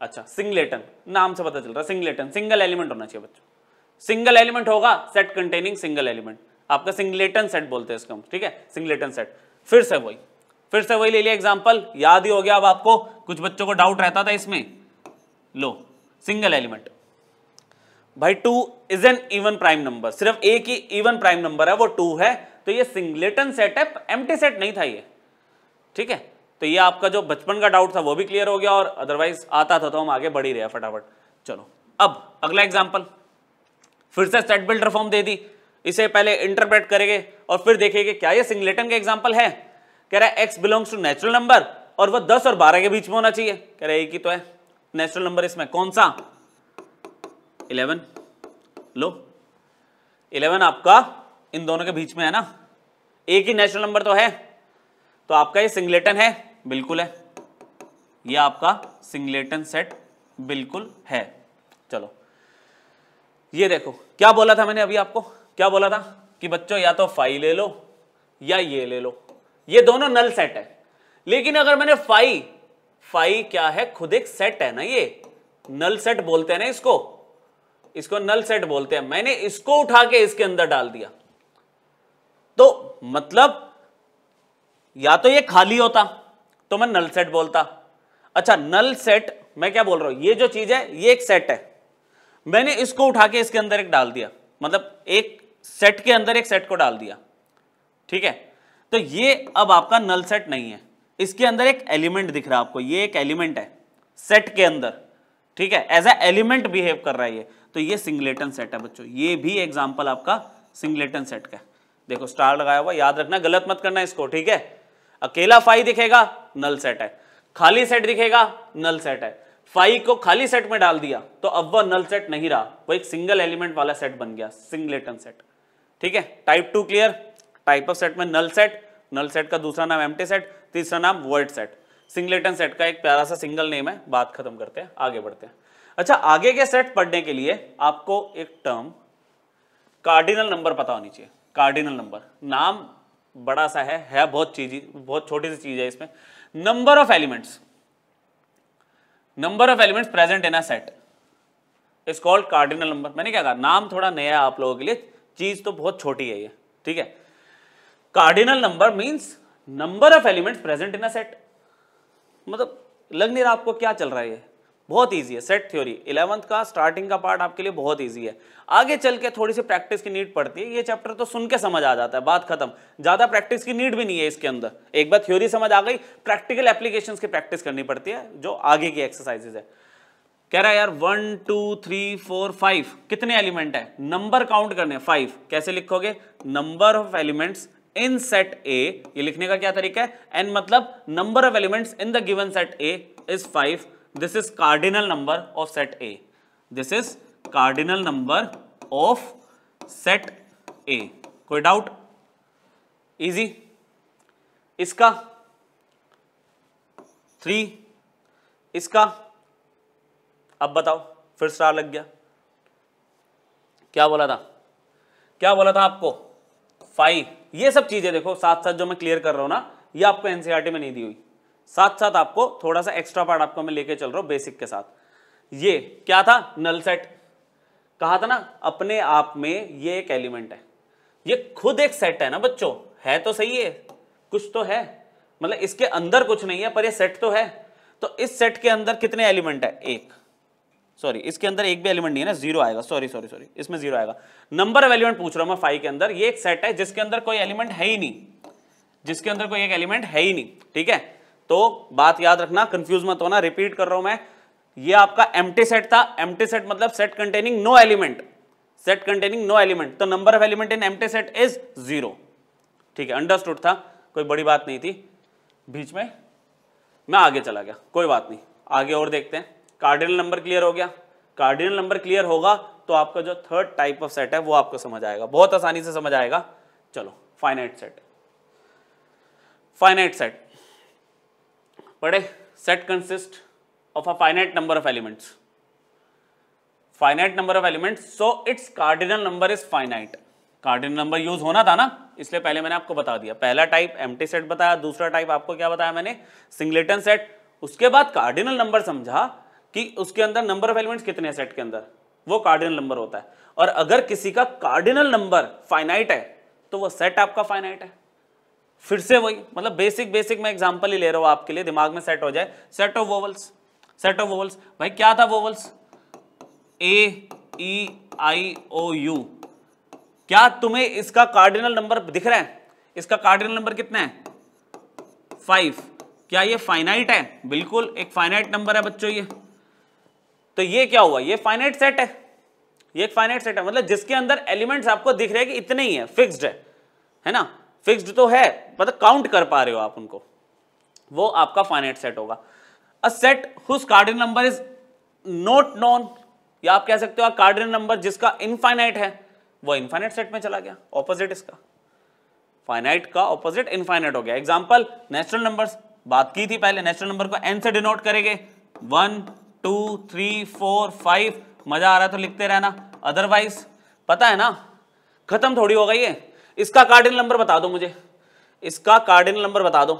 अच्छा सिंगलेटन नाम से पता चल रहा है सिंगलेटन सिंगल एलिमेंट होना चाहिए बच्चों सिंगल एलिमेंट होगा सेट कंटेनिंग सिंगल एलिमेंट आपका सिंगलेटन सेट बोलते हैं इसको हम ठीक है सिंगलेटन सेट फिर से वही फिर से वही ले लिया एग्जाम्पल याद ही हो गया अब आपको कुछ बच्चों को डाउट रहता था इसमें लो सिंगल एलिमेंट भाई two is an even prime number सिर्फ एक ही इवन प्राइम नंबर है वो टू है तो ये सिंगलेटन सेट है एम्प्टी सेट नहीं था ये ठीक है तो ये आपका जो बचपन का डाउट था वो भी क्लियर हो गया और अदरवाइज आता था तो हम आगे बढ़ ही रहे फटाफट चलो अब अगला एग्जाम्पल फिर से सेट बिल्डर फॉर्म दे दी इसे पहले इंटरप्रेट करेंगे और फिर देखेंगे क्या ये सिंगलेटन का एग्जाम्पल है कह रहा है x belongs to natural number और वह दस और बारह के बीच में होना चाहिए कह रहा है एक ही तो है नेचुरल नंबर इसमें कौन सा इलेवन लो इलेवन आपका इन दोनों के बीच में है ना एक ही नेचुरल नंबर तो है तो आपका ये सिंगलेटन है बिल्कुल है ये आपका सिंगलेटन सेट बिल्कुल है चलो ये देखो क्या बोला था मैंने अभी आपको क्या बोला था कि बच्चों या तो फाई ले लो या ये ले लो ये दोनों नल सेट है लेकिन अगर मैंने फाई फाई क्या है खुद एक सेट है ना ये नल सेट बोलते हैं ना इसको इसको नल सेट बोलते हैं मैंने इसको उठा के इसके अंदर डाल दिया तो मतलब या तो ये खाली होता तो मैं नल सेट बोलता अच्छा नल सेट मैं क्या बोल रहा हूं ये जो चीज है ये एक सेट है मैंने इसको उठा के इसके अंदर एक डाल दिया मतलब एक सेट के अंदर एक सेट को डाल दिया ठीक है तो ये अब आपका नल सेट नहीं है इसके अंदर एक एलिमेंट दिख रहा है आपको ये एक एलिमेंट है सेट के अंदर ठीक है एज ए एलिमेंट बिहेव कर रहा है ये तो ये सिंगलेटन सेट है बच्चों ये भी एग्जाम्पल आपका सिंगलेटन सेट का देखो स्टार लगाया हुआ याद रखना गलत मत करना इसको ठीक है अकेला फाइव दिखेगा नल सेट है खाली सेट दिखेगा नल सेट है फाइव को खाली सेट में डाल दिया तो अब वह नल सेट नहीं रहा वो एक सिंगल एलिमेंट वाला सेट बन गया सिंगलेटन सेट ठीक है type two clear type of set में नल सेट नल सेट का दूसरा नाम एमटी सेट तीसरा नाम वर्ड सेट सिंगलेटन सेट का एक प्यारा सा सिंगल नेम है बात खत्म करते हैं आगे बढ़ते हैं अच्छा आगे के सेट पढ़ने के लिए आपको एक टर्म कार्डिनल नंबर पता होनी चाहिए कार्डिनल नंबर नाम बड़ा सा है है बहुत चीज बहुत छोटी सी चीज है इसमें number of elements number of elements present in a set is called cardinal number मैंने क्या कहा नाम थोड़ा नया है आप लोगों के लिए चीज तो बहुत छोटी है ये ठीक है cardinal number means number of elements present in a set मतलब लग नहीं रहा आपको क्या चल रहा है बहुत इजी है सेट थ्योरी इलेवंथ का स्टार्टिंग का पार्ट आपके लिए बहुत इजी है आगे चल के थोड़ी सी प्रैक्टिस की नीड पड़ती है ये चैप्टर तो सुन के समझ आ जाता है बात खत्म ज़्यादा प्रैक्टिस की नीड भी नहीं है इसके अंदर एक बार थ्योरी समझ आ गई प्रैक्टिकल एप्लीकेशन की प्रैक्टिस करनी पड़ती है जो आगे की एक्सरसाइजेज है कह रहा है यार one two three four five कितने एलिमेंट है नंबर काउंट करने फाइव कैसे लिखोगे number of elements in set A ये लिखने का क्या तरीका है एन मतलब number of elements in the given set A is five this is cardinal number of set A this is cardinal number of set A कोई doubt easy इसका three इसका अब बताओ फिर स्टार लग गया क्या बोला था क्या बोला था आपको फाइव ये सब चीजें देखो साथ साथ जो मैं क्लियर कर रहा हूं ना ये आपको एनसीआरटी e में नहीं दी हुई साथ साथ आपको थोड़ा सा एक्स्ट्रा पार्ट आपको मैं लेके चल रहा हूं बेसिक के साथ ये क्या था नल सेट कहा था ना अपने आप में ये एक एलिमेंट है ये खुद एक सेट है ना बच्चों है तो सही है कुछ तो है मतलब इसके अंदर कुछ नहीं है पर ये सेट तो है तो इस सेट के अंदर कितने एलिमेंट है एक सॉरी इसके अंदर एक भी एलिमेंट नहीं है ना जीरो आएगा सॉरी सॉरी सॉरी इसमें जीरो आएगा नंबर ऑफ एलिमेंट पूछ रहा हूं मैं फाइव के अंदर ये एक सेट है जिसके अंदर कोई एलिमेंट है ही नहीं जिसके अंदर कोई एक एलिमेंट है ही नहीं ठीक है तो बात याद रखना कंफ्यूज मत होना रिपीट कर रहा हूं मैं ये आपका एम सेट था एम सेट मतलब set containing no element set containing no element तो नंबर ऑफ एलिमेंट इन एम सेट इज जीरो ठीक है अंडरस्टूड था कोई बड़ी बात नहीं थी बीच में मैं आगे चला गया कोई बात नहीं आगे और देखते हैं कार्डिनल नंबर क्लियर हो गया कार्डिनल नंबर क्लियर होगा तो आपका जो थर्ड टाइप ऑफ सेट है वो आपको समझ आएगा बहुत आसानी से समझ आएगा चलो फाइनाइट सेट फाइनाइट सेट पढ़े set consist of a finite number of elements finite number of elements so its cardinal number is finite cardinal number use होना था ना इसलिए पहले मैंने आपको बता दिया पहला टाइप एम सेट बताया दूसरा टाइप आपको क्या बताया मैंने सिंगलेटन सेट उसके बाद कार्डिनल नंबर समझा कि उसके अंदर नंबर ऑफ एलिमेंट्स कितने सेट के अंदर वो कार्डिनल नंबर होता है और अगर किसी का कार्डिनल नंबर फाइनाइट है तो वो सेट आपका फाइनाइट है फिर से वही मतलब बेसिक बेसिक मैं एग्जाम्पल ही ले रहा हूं आपके लिए दिमाग में सेट हो जाए set of vowels set of vowels भाई क्या था vowels A E I O you क्या तुम्हें इसका कार्डिनल नंबर दिख रहा है इसका कार्डिनल नंबर कितना है फाइव क्या ये फाइनाइट है बिल्कुल एक फाइनाइट नंबर है बच्चों ये तो ये क्या हुआ ये फाइनाइट सेट है ये एक फाइनाइट सेट है मतलब जिसके अंदर एलिमेंट्स आपको दिख रहे हैं कि इतने ही है फिक्स्ड है है ना फिक्स्ड तो है मतलब काउंट कर पा रहे हो आप उनको वो आपका फाइनाइट सेट होगा a set whose cardinal number is not known या आप कह सकते हो कार्डिनल नंबर जिसका इनफाइनाइट है वो इनफाइनाइट सेट में चला गया ऑपोजिट इसका फाइनाइट का ऑपोजिट इनफाइनाइट हो गया एग्जाम्पल नेचुरल नंबर्स बात की थी पहले नेचुरल नंबर को एन से डिनोट करेंगे one two three four five मजा आ रहा है तो लिखते रहना अदरवाइज पता है ना खत्म थोड़ी होगा ये इसका कार्डिनल नंबर बता दो मुझे इसका कार्डिनल नंबर बता दो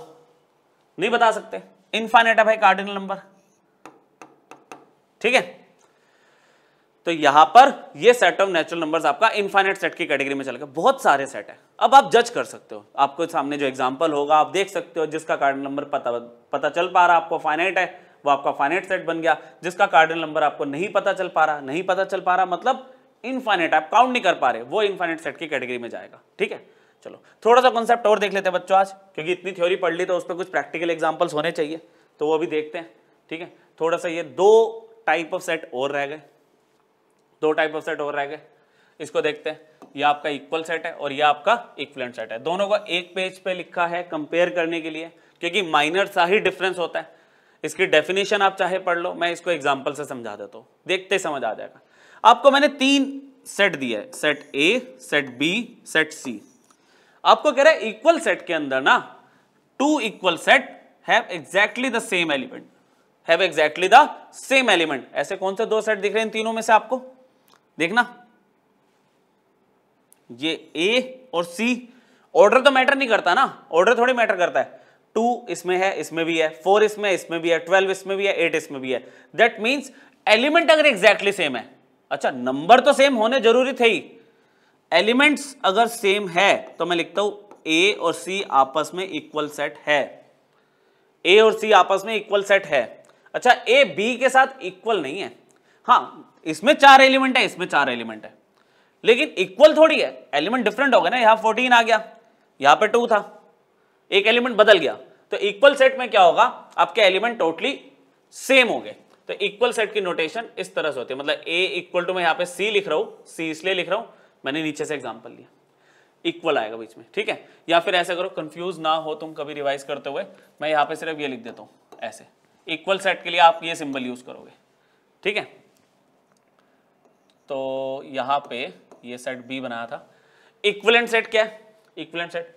नहीं बता सकते इनफाइनेट है भाई कार्डिनल नंबर ठीक है तो यहां पर ये सेट ऑफ नेचुरल नंबर्स आपका इनफाइनेट सेट की कैटेगरी में चल गया बहुत सारे सेट है अब आप जज कर सकते हो आपको सामने जो एग्जांपल होगा आप देख सकते हो जिसका कार्डिनल नंबर पता पता चल पा रहा आपको फाइनाइट है वो आपका फाइनाइट सेट बन गया जिसका कार्डिनल नंबर आपको नहीं पता चल पा रहा नहीं पता चल पा रहा मतलब इनफाइनेट आप काउंट नहीं कर पा रहे वो इनफाइनेट सेट की कैटेगरी में जाएगा ठीक है चलो थोड़ा सा कॉन्सेप्ट और देख लेते हैं बच्चों आज क्योंकि इतनी थ्योरी पढ़ ली तो उस पर कुछ प्रैक्टिकल एग्जाम्पल्स होने चाहिए तो वो भी देखते हैं ठीक है थोड़ा सा ये दो टाइप ऑफ सेट और रह गए दो टाइप ऑफ सेट और रह गए इसको देखते हैं यह आपका इक्वल सेट है और यह आपका इक्वलेंट सेट है दोनों को एक पेज पे लिखा है कंपेयर करने के लिए क्योंकि माइनर सा ही डिफरेंस होता है इसकी डेफिनेशन आप चाहे पढ़ लो मैं इसको एग्जाम्पल से समझा देता हूँ देखते समझ आ जाएगा आपको मैंने तीन सेट दिया है set A set B set C आपको कह रहा है इक्वल सेट के अंदर ना two equal set have exactly the same element have exactly the same element ऐसे कौन से दो सेट दिख रहे हैं इन तीनों में से आपको देखना ये ए और सी ऑर्डर तो मैटर नहीं करता ना ऑर्डर थोड़ी मैटर करता है टू इसमें है इसमें भी है फोर इसमें इसमें भी है ट्वेल्व इसमें भी है एट इसमें भी है दैट मीन्स एलिमेंट अगर एग्जैक्टली exactly सेम है अच्छा नंबर तो सेम होने जरूरी थे ही एलिमेंट्स अगर सेम है तो मैं लिखता हूं ए और सी आपस में इक्वल सेट है ए और सी आपस में इक्वल सेट है अच्छा ए बी के साथ इक्वल नहीं है हाँ इसमें चार एलिमेंट है इसमें चार एलिमेंट है लेकिन इक्वल थोड़ी है एलिमेंट डिफरेंट हो गया ना यहां फोर्टीन आ गया यहां पे टू था एक एलिमेंट बदल गया तो इक्वल सेट में क्या होगा आपके एलिमेंट टोटली सेम हो गए तो इक्वल सेट की नोटेशन इस तरह से होती है मतलब ए इक्वल टू मैं यहाँ पे सी लिख रहा हूँ सी इसलिए लिख रहा हूँ मैंने नीचे से एग्जाम्पल लिया इक्वल आएगा बीच में ठीक है या फिर ऐसे करो कंफ्यूज ना हो तुम कभी रिवाइज करते हुए मैं यहाँ पे सिर्फ ये लिख देता हूँ ऐसे इक्वल सेट के लिए आप ये सिंबल यूज करोगे ठीक है तो यहाँ पे ये सेट बी बनाया था इक्वलेंट सेट क्या है इक्वलेंट सेट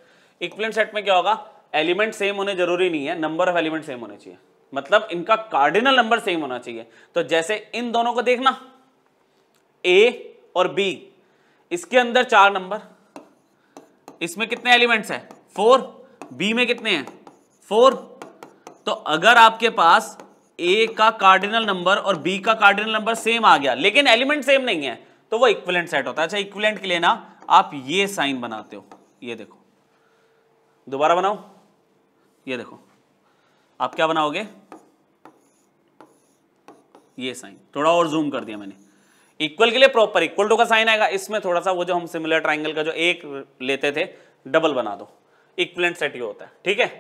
इक्वलेंट सेट में क्या होगा एलिमेंट सेम होने जरूरी नहीं है नंबर ऑफ एलिमेंट सेम होने चाहिए मतलब इनका कार्डिनल नंबर सेम होना चाहिए तो जैसे इन दोनों को देखना ए और बी इसके अंदर चार नंबर इसमें कितने एलिमेंट्स हैं फोर बी में कितने हैं फोर तो अगर आपके पास ए का कार्डिनल नंबर और बी का कार्डिनल नंबर सेम आ गया लेकिन एलिमेंट सेम नहीं है तो वो इक्विलेंट सेट होता है अच्छा इक्विलेंट के लिए ना आप ये साइन बनाते हो ये देखो दोबारा बनाओ ये देखो आप क्या बनाओगे ये साइन थोड़ा और जूम कर दिया मैंने इक्वल के लिए प्रॉपर इक्वल टू का साइन आएगा इसमें थोड़ा सा वो जो हम सिमिलर ट्राइंगल का जो एक लेते थे डबल बना दो इक्वलेंट सेट ये होता है ठीक है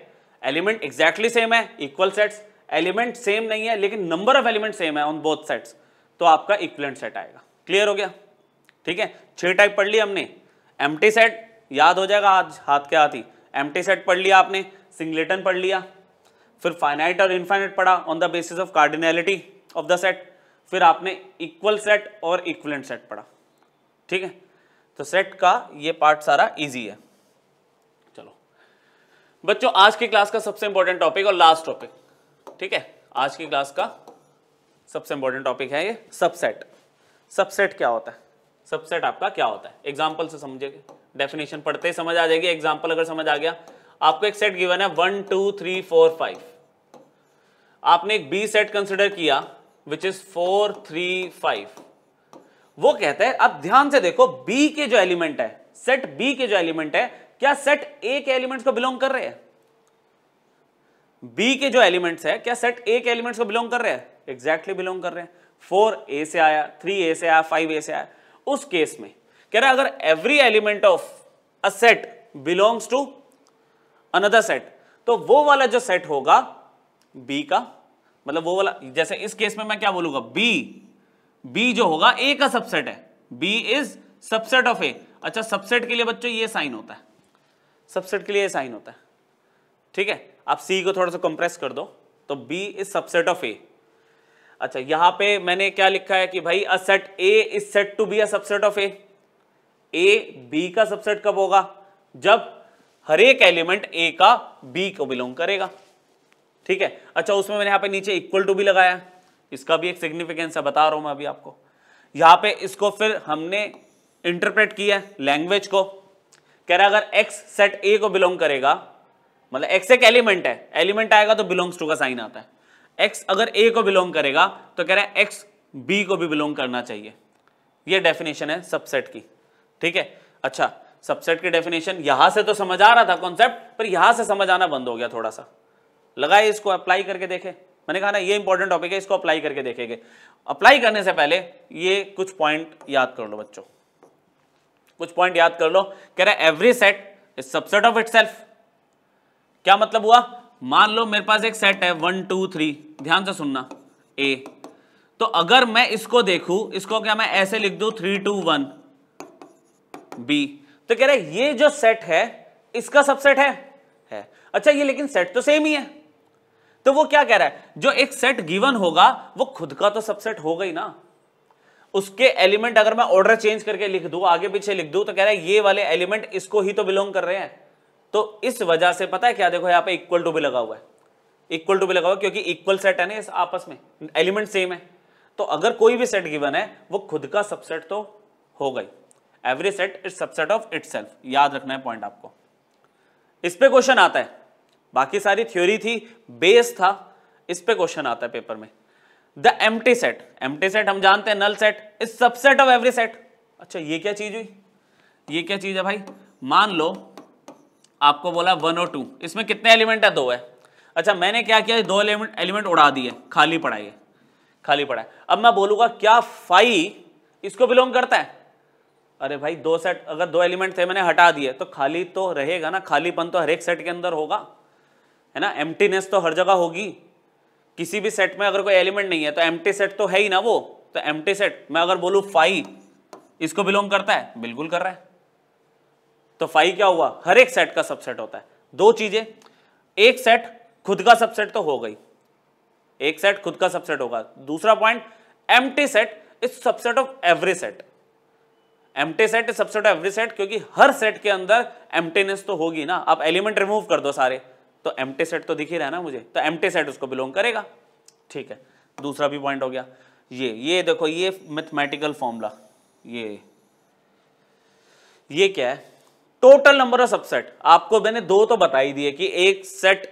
एलिमेंट एग्जैक्टली सेम है इक्वल सेट्स एलिमेंट सेम नहीं है लेकिन नंबर ऑफ एलिमेंट सेम है ऑन बोथ सेट्स तो आपका इक्वलेंट सेट आएगा क्लियर हो गया ठीक है छह टाइप पढ़ लिया हमने एम सेट याद हो जाएगा आज हाथ के हाथ ही एम सेट पढ़ लिया आपने सिंगलेटन पढ़ लिया फिर फाइनाइट और इनफाइनाइट पढ़ा on the basis of cardinality of the set फिर आपने इक्वल सेट और इक्वलेंट सेट पढ़ा ठीक है तो सेट का ये पार्ट सारा इजी है चलो बच्चों आज की क्लास का सबसे इंपॉर्टेंट टॉपिक और लास्ट टॉपिक ठीक है आज की क्लास का सबसे इंपॉर्टेंट टॉपिक है ये सबसेट सबसेट क्या होता है सबसेट आपका क्या होता है एग्जाम्पल से समझेंगे डेफिनेशन पढ़ते ही समझ आ जाएगी एग्जाम्पल अगर समझ आ गया आपको एक सेट गिवन है one two three four five आपने एक बी सेट कंसिडर किया which is four three five वो कहता है अब ध्यान से देखो बी के जो एलिमेंट है सेट बी के जो एलिमेंट है क्या सेट ए के एलिमेंट्स को बिलोंग कर रहे हैं बी के जो एलिमेंट्स है क्या सेट ए के एलिमेंट्स को बिलोंग कर रहे हैं एग्जैक्टली बिलोंग कर रहे हैं फोर ए से आया थ्री ए से आया फाइव ए से आया उस केस में कह रहा है अगर every element of a set belongs to another set तो वो वाला जो सेट होगा बी का मतलब वो वाला जैसे इस केस में मैं क्या बोलूंगा बी बी जो होगा ए का सबसेट है B is subset of A अच्छा सबसेट के लिए बच्चों ये साइन होता है सबसेट के लिए साइन होता है ठीक है आप सी को थोड़ा सा कंप्रेस कर दो तो B is subset of A अच्छा यहां पे मैंने क्या लिखा है कि भाई a set A is said to be a subset of A A B का सबसेट कब होगा जब हर एक एलिमेंट ए का बी को बिलोंग करेगा ठीक है अच्छा उसमें मैंने यहाँ पे नीचे इक्वल टू भी लगाया इसका भी एक सिग्निफिकेंस है बता रहा हूं मैं अभी आपको यहाँ पे इसको फिर हमने इंटरप्रेट किया लैंग्वेज को कह रहा है अगर एक्स सेट ए को बिलोंग करेगा मतलब एक्स एक एलिमेंट है एलिमेंट आएगा तो बिलोंग्स टू का साइन आता है एक्स अगर ए को बिलोंग करेगा तो कह रहा है एक्स बी को भी बिलोंग करना चाहिए ये डेफिनेशन है सबसेट की ठीक है अच्छा सबसेट की डेफिनेशन यहां से तो समझ आ रहा था कॉन्सेप्ट पर यहां से समझ आना बंद हो गया थोड़ा सा लगाए इसको अप्लाई करके देखें मैंने कहा ना ये इंपॉर्टेंट टॉपिक है इसको अप्लाई करके देखेंगे अप्लाई करने से पहले ये कुछ पॉइंट याद कर लो बच्चों कुछ पॉइंट याद कर लो कह रहा है every set is subset of it क्या मतलब हुआ मान लो मेरे पास एक सेट है वन टू थ्री ध्यान से सुनना ए तो अगर मैं इसको देखूं इसको क्या मैं ऐसे लिख दू थ्री टू वन बी तो कह रहे ये जो सेट है इसका सबसेट है, है अच्छा ये लेकिन सेट तो सेम ही है तो वो क्या कह रहा है जो एक सेट गिवन होगा वो खुद का तो सबसेट हो गई ना उसके एलिमेंट अगर मैं ऑर्डर चेंज करके लिख दू आगे पीछे लिख दू तो कह रहा है ये वाले एलिमेंट इसको ही तो बिलोंग कर रहे हैं तो इस वजह से पता है क्या देखो यहां पे इक्वल टू भी लगा हुआ है इक्वल टू भी लगा हुआ क्योंकि इक्वल सेट है ना इस आपस में एलिमेंट सेम है तो अगर कोई भी सेट गिवन है वो खुद का सबसेट तो हो गई every set is subset of it याद रखना है पॉइंट आपको इस पे क्वेश्चन आता है बाकी सारी थ्योरी थी बेस था इस पे क्वेश्चन आता है पेपर में the empty set empty set हम जानते हैं null set is subset of every set अच्छा ये क्या चीज हुई ये क्या चीज है भाई मान लो आपको बोला वन और टू इसमें कितने एलिमेंट है दो है अच्छा मैंने क्या किया दो एलिमेंट एलिमेंट उड़ा दिए खाली पड़ा ये खाली पड़ा है अब मैं बोलूंगा क्या फाइव इसको बिलोंग करता है अरे भाई दो सेट अगर दो एलिमेंट थे मैंने हटा दिए तो खाली तो रहेगा ना खालीपन तो हर एक सेट के अंदर होगा है ना एम्प्टीनेस तो हर जगह होगी किसी भी सेट में अगर कोई एलिमेंट नहीं है तो एम्प्टी सेट तो है ही ना वो तो एम्प्टी सेट मैं अगर बोलू फाइव इसको बिलोंग करता है बिल्कुल कर रहा है तो फाइव क्या हुआ हर एक सेट का सबसेट होता है दो चीजें एक सेट खुद का सबसेट तो हो गई एक सेट खुद का सबसेट होगा दूसरा point empty set is subset of every set empty set is subset of every set क्योंकि हर सेट के अंदर एम्प्टीनेस तो होगी ना आप एलिमेंट रिमूव कर दो सारे तो एम सेट तो दिख ही रहा है ना मुझे तो एम सेट उसको बिलोंग करेगा ठीक है दूसरा भी पॉइंट हो गया ये ये देखो ये मैथमेटिकल फॉर्मूला ये ये क्या है टोटल नंबर ऑफ सबसेट आपको मैंने दो तो बता ही दिए कि एक सेट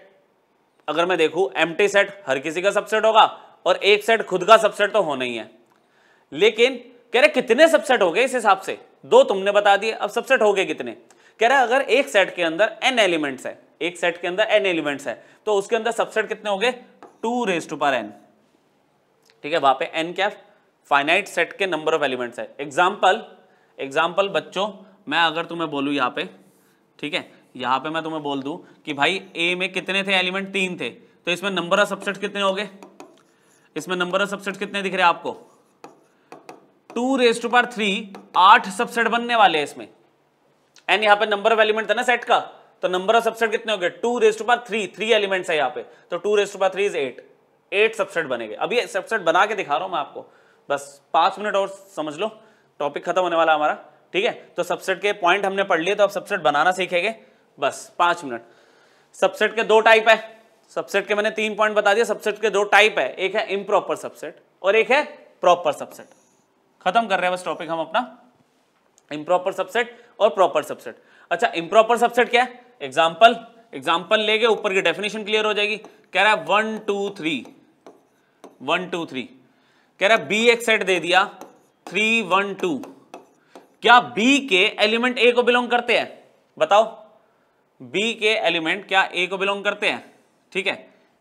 अगर मैं देखू एम सेट हर किसी का सबसेट होगा और एक सेट खुद का सबसेट तो होना ही है लेकिन कह रहे कितने सबसेट हो गए इस हिसाब से दो तुमने बता दिए अब सबसेट हो गए कितने कह रहे अगर एक सेट के अंदर एन एलिमेंट्स है एक सेट के अंदर एन एलिमेंट्स है तो उसके अंदर सबसेट कितने हो गए two raise to power n ठीक है वहां पे एन क्या फाइनाइट सेट के नंबर ऑफ एलिमेंट्स है एग्जाम्पल एग्जाम्पल बच्चों मैं अगर तुम्हें बोलू यहाँ पे ठीक है यहाँ पे मैं तुम्हें बोल दू कि भाई ए में कितने थे एलिमेंट तीन थे तो इसमें नंबर ऑफ सबसेट कितने हो गए इसमें नंबर ऑफ सबसेट कितने दिख रहे हैं आपको two raise to power three आठ सबसेट बनने वाले हैं इसमें एन यहाँ पे नंबर ऑफ एलिमेंट था ना सेट का तो नंबर ऑफ सबसेट कितने हो गए two raise to power three three element है यहाँ पे तो two raise to power three is eight eight subset बनेंगे अभी सबसेट बना के दिखा रहा हूं मैं आपको बस पांच मिनट और समझ लो टॉपिक खत्म होने वाला हमारा ठीक है तो सबसेट के पॉइंट हमने पढ़ लिए तो आप सबसेट बनाना सीखेंगे बस पांच मिनट सबसेट के दो टाइप है सबसेट के मैंने तीन पॉइंट बता दिया सबसेट के दो टाइप है एक है इम्प्रॉपर सबसेट और एक है प्रॉपर सबसेट खत्म कर रहे हैं बस टॉपिक हम अपना इम्प्रॉपर सबसेट और प्रॉपर सबसेट अच्छा इम्प्रॉपर सबसेट क्या है एग्जाम्पल एग्जाम्पल लेके ऊपर की डेफिनेशन क्लियर हो जाएगी कह रहा है one two three one two three कह रहा है बी एक सेट दे दिया थ्री वन टू क्या बी के एलिमेंट ए को बिलोंग करते हैं बताओ बी के एलिमेंट क्या ए को बिलोंग करते हैं ठीक है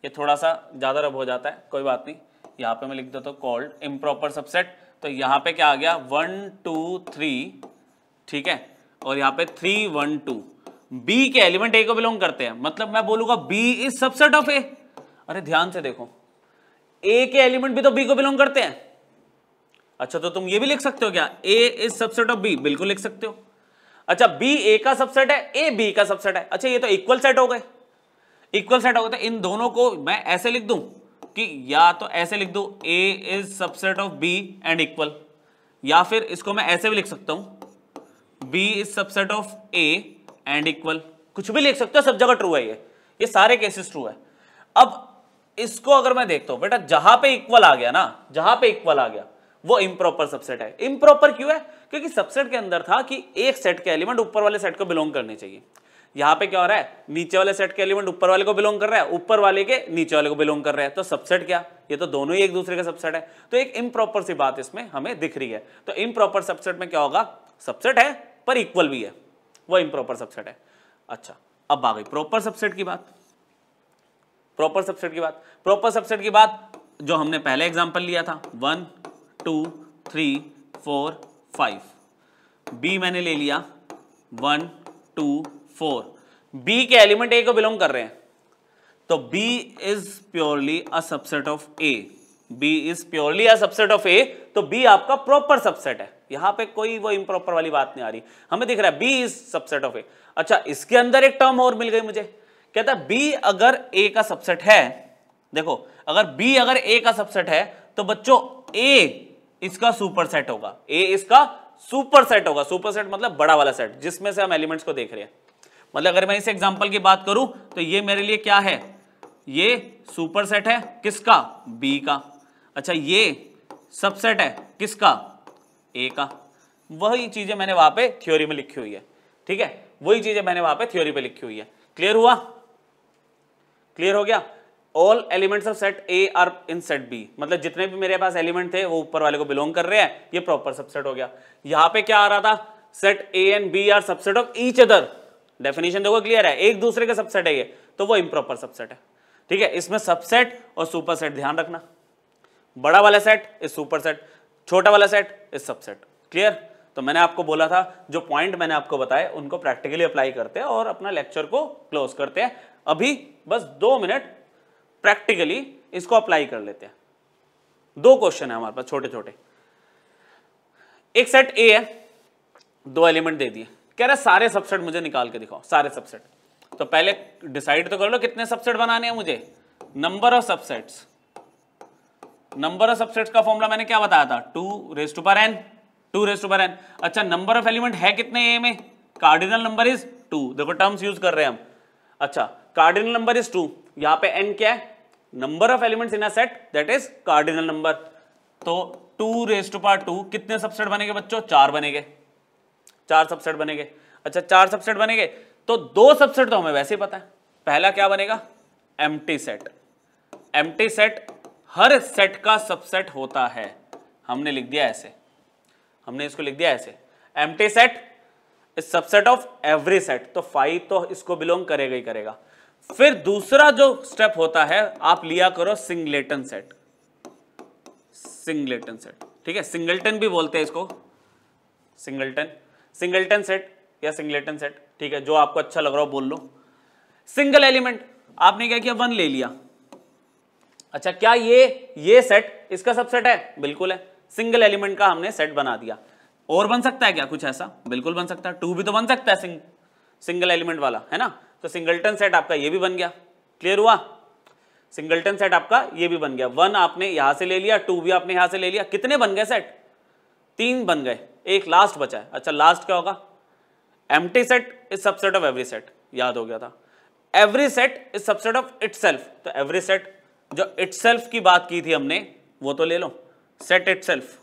ये थोड़ा सा ज़्यादा रब हो जाता है कोई बात नहीं यहां पे मैं लिख देता हूँ कॉल्ड इम्प्रॉपर सबसेट तो यहां पे क्या आ गया वन टू थ्री ठीक है और यहां पे थ्री वन टू बी के एलिमेंट ए को बिलोंग करते हैं मतलब मैं बोलूंगा B is subset of A अरे ध्यान से देखो ए के एलिमेंट भी तो बी को बिलोंग करते हैं अच्छा तो तुम ये भी लिख सकते हो क्या A is subset of B बिल्कुल लिख सकते हो अच्छा बी ए का सबसेट है ए बी का सबसेट है अच्छा ये तो इक्वल सेट हो गए इक्वल सेट हो गए तो इन दोनों को मैं ऐसे लिख दूं कि या तो ऐसे लिख दूं A is subset of B and equal या फिर इसको मैं ऐसे भी लिख सकता हूं B is subset of A and equal कुछ भी लिख सकते हो सब जगह ट्रू है ये ये सारे केसेस ट्रू है अब इसको अगर मैं देखता हूं बेटा जहां पे इक्वल आ गया ना जहां पे इक्वल आ गया वो इम्प्रॉपर सबसेट है इम्प्रॉपर क्यों है क्योंकि सबसेट के अंदर था कि एक सेट के एलिमेंट ऊपर वाले सेट को बिलोंग करने चाहिए यहां पे क्या हो रहा है नीचे वाले सेट के एलिमेंट ऊपर वाले को बिलोंग कर रहा है ऊपर वाले के नीचे वाले को बिलोंग कर रहा है तो सबसेट क्या ये तो दोनों ही एक दूसरे का सबसेट है तो एक इम्प्रॉपर सी बात इसमें हमें दिख रही है तो इम्प्रॉपर सबसेट में क्या होगा सबसेट है पर इक्वल भी है वो इम्प्रॉपर सबसेट है अच्छा अब आ गई प्रॉपर सबसेट की बात प्रॉपर सबसेट की बात प्रॉपर सबसेट की बात जो हमने पहले एग्जाम्पल लिया था one two three four five B मैंने ले लिया वन टू फोर बी के एलिमेंट ए को बिलोंग कर रहे हैं तो B is purely a subset of A B is purely a subset of A तो बी आपका प्रॉपर सबसेट है यहां पे कोई वो इम्प्रॉपर वाली बात नहीं आ रही हमें दिख रहा है B is subset of A अच्छा इसके अंदर एक टर्म और मिल गई मुझे कहता है बी अगर ए का सबसेट है देखो अगर बी अगर ए का सबसेट है तो बच्चों ए इसका सुपरसेट होगा ए इसका सुपरसेट होगा सुपरसेट मतलब बड़ा वाला सेट जिसमें से हम एलिमेंट्स को देख रहे हैं मतलब अगर मैं इस एग्जांपल की बात करूं तो ये मेरे लिए क्या है ये सुपरसेट है किसका बी का अच्छा ये सबसेट है किसका ए का वही चीजें मैंने वहां पे थ्योरी में लिखी हुई है ठीक है वही चीजें मैंने वहां पे थ्योरी पे लिखी हुई है क्लियर हुआ क्लियर हो गया all elements of set A are in set B मतलब जितने भी मेरे पास एलिमेंट थे वो ऊपर वाले को बिलोंग कर रहे हैं ये प्रॉपर सबसेट हो गया यहां पे क्या आ रहा था set A and B are subset of each other definition देखो क्लियर है एक दूसरे का सबसेट है ये तो वो इम्प्रॉपर सबसेट है ठीक है इसमें सबसेट और सुपर सेट ध्यान रखना बड़ा वाला सेट इज सुपर सेट छोटा वाला सेट इज सबसेट क्लियर तो मैंने आपको बोला था जो पॉइंट मैंने आपको बताए उनको प्रैक्टिकली अप्लाई करते हैं और अपना लेक्चर को क्लोज करते हैं अभी बस दो मिनट प्रैक्टिकली इसको अप्लाई कर लेते हैं दो क्वेश्चन है हमारे पास छोटे छोटे एक सेट ए है दो एलिमेंट दे दिए कह रहे सारे सबसेट मुझे निकाल के दिखाओ सारे सबसेट तो पहले डिसाइड तो कर लो कितने सबसेट बनाने हैं मुझे number of subsets number of subsets का फॉर्मुला मैंने क्या बताया था two raise to power n two raise to power n अच्छा नंबर ऑफ एलिमेंट है कितने ए में कार्डिनल नंबर इज टू देखो टर्म्स यूज कर रहे हैं हम अच्छा कार्डिनल नंबर इज टू यहां पे एन क्या है number of elements in a set that is cardinal number तो two raise to power two कितने सबसेट बनेंगे बच्चों चार बनेंगे चार सबसेट बनेंगे अच्छा चार सबसेट बनेंगे तो दो सबसेट तो हमें वैसे ही पता है पहला क्या बनेगा एम सेट एम सेट हर सेट का सबसेट होता है हमने लिख दिया ऐसे हमने इसको लिख दिया ऐसे empty set is subset of every set तो फाइव तो इसको बिलोंग करेगा ही करेगा फिर दूसरा जो स्टेप होता है आप लिया करो सिंगलेटन सेट सिंगलेटन सेट ठीक है सिंगलटन भी बोलते हैं इसको सिंगलटन सिंगलटन सेट या सिंगलेटन सेट ठीक है जो आपको अच्छा लग रहा हो बोल लो सिंगल एलिमेंट आपने क्या किया वन ले लिया अच्छा क्या ये ये सेट इसका सबसेट है बिल्कुल है सिंगल एलिमेंट का हमने सेट बना दिया और बन सकता है क्या कुछ ऐसा बिल्कुल बन सकता है टू भी तो बन सकता है सिंग, सिंगल एलिमेंट वाला है ना तो सिंगलटन सेट आपका ये भी बन गया क्लियर हुआ सिंगलटन सेट आपका ये भी बन गया वन आपने यहां से ले लिया टू भी आपने यहां से ले लिया कितने बन गए सेट तीन बन गए एक लास्ट बचा है अच्छा लास्ट क्या होगा empty set is subset of every set याद हो गया था every set is subset of it तो एवरी सेट जो इटसेल्फ की बात की थी हमने वो तो ले लो सेट सेल्फ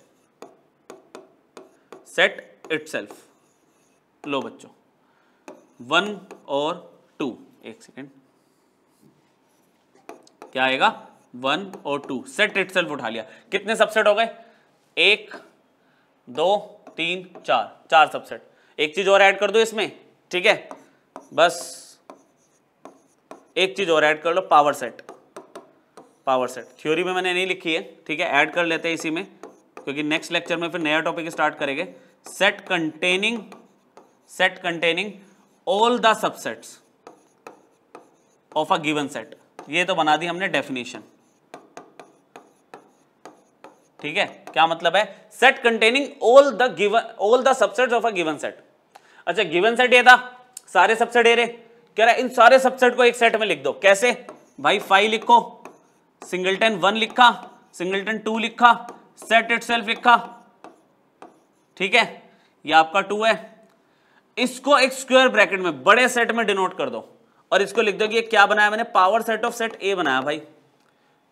सेट सेल्फ लो बच्चों वन और टू एक सेकेंड क्या आएगा वन और टू सेट सेल्फ उठा लिया कितने सबसेट हो गए एक दो तीन चार चार सबसेट एक चीज और ऐड कर दो इसमें ठीक है बस एक चीज और ऐड कर लो power set power set theory में मैंने नहीं लिखी है ठीक है ऐड कर लेते हैं इसी में क्योंकि नेक्स्ट लेक्चर में फिर नया टॉपिक स्टार्ट करेंगे set containing set containing all the subsets of a given set ये तो बना दी हमने डेफिनेशन ठीक है क्या मतलब है set containing all the given all the subsets of a given set अच्छा गिवन सेट ये था सारे सबसेट ये रहे कह रहा है इन सारे सबसेट को एक सेट में लिख दो कैसे भाई फाइव लिखो सिंगलटन वन लिखा सिंगलटन टू लिखा सेट इट लिखा ठीक है ये आपका टू है इसको एक स्क्वायर ब्रैकेट में बड़े सेट में डिनोट कर दो और इसको लिख दो कि ये क्या बनाया मैंने power set of set A बनाया भाई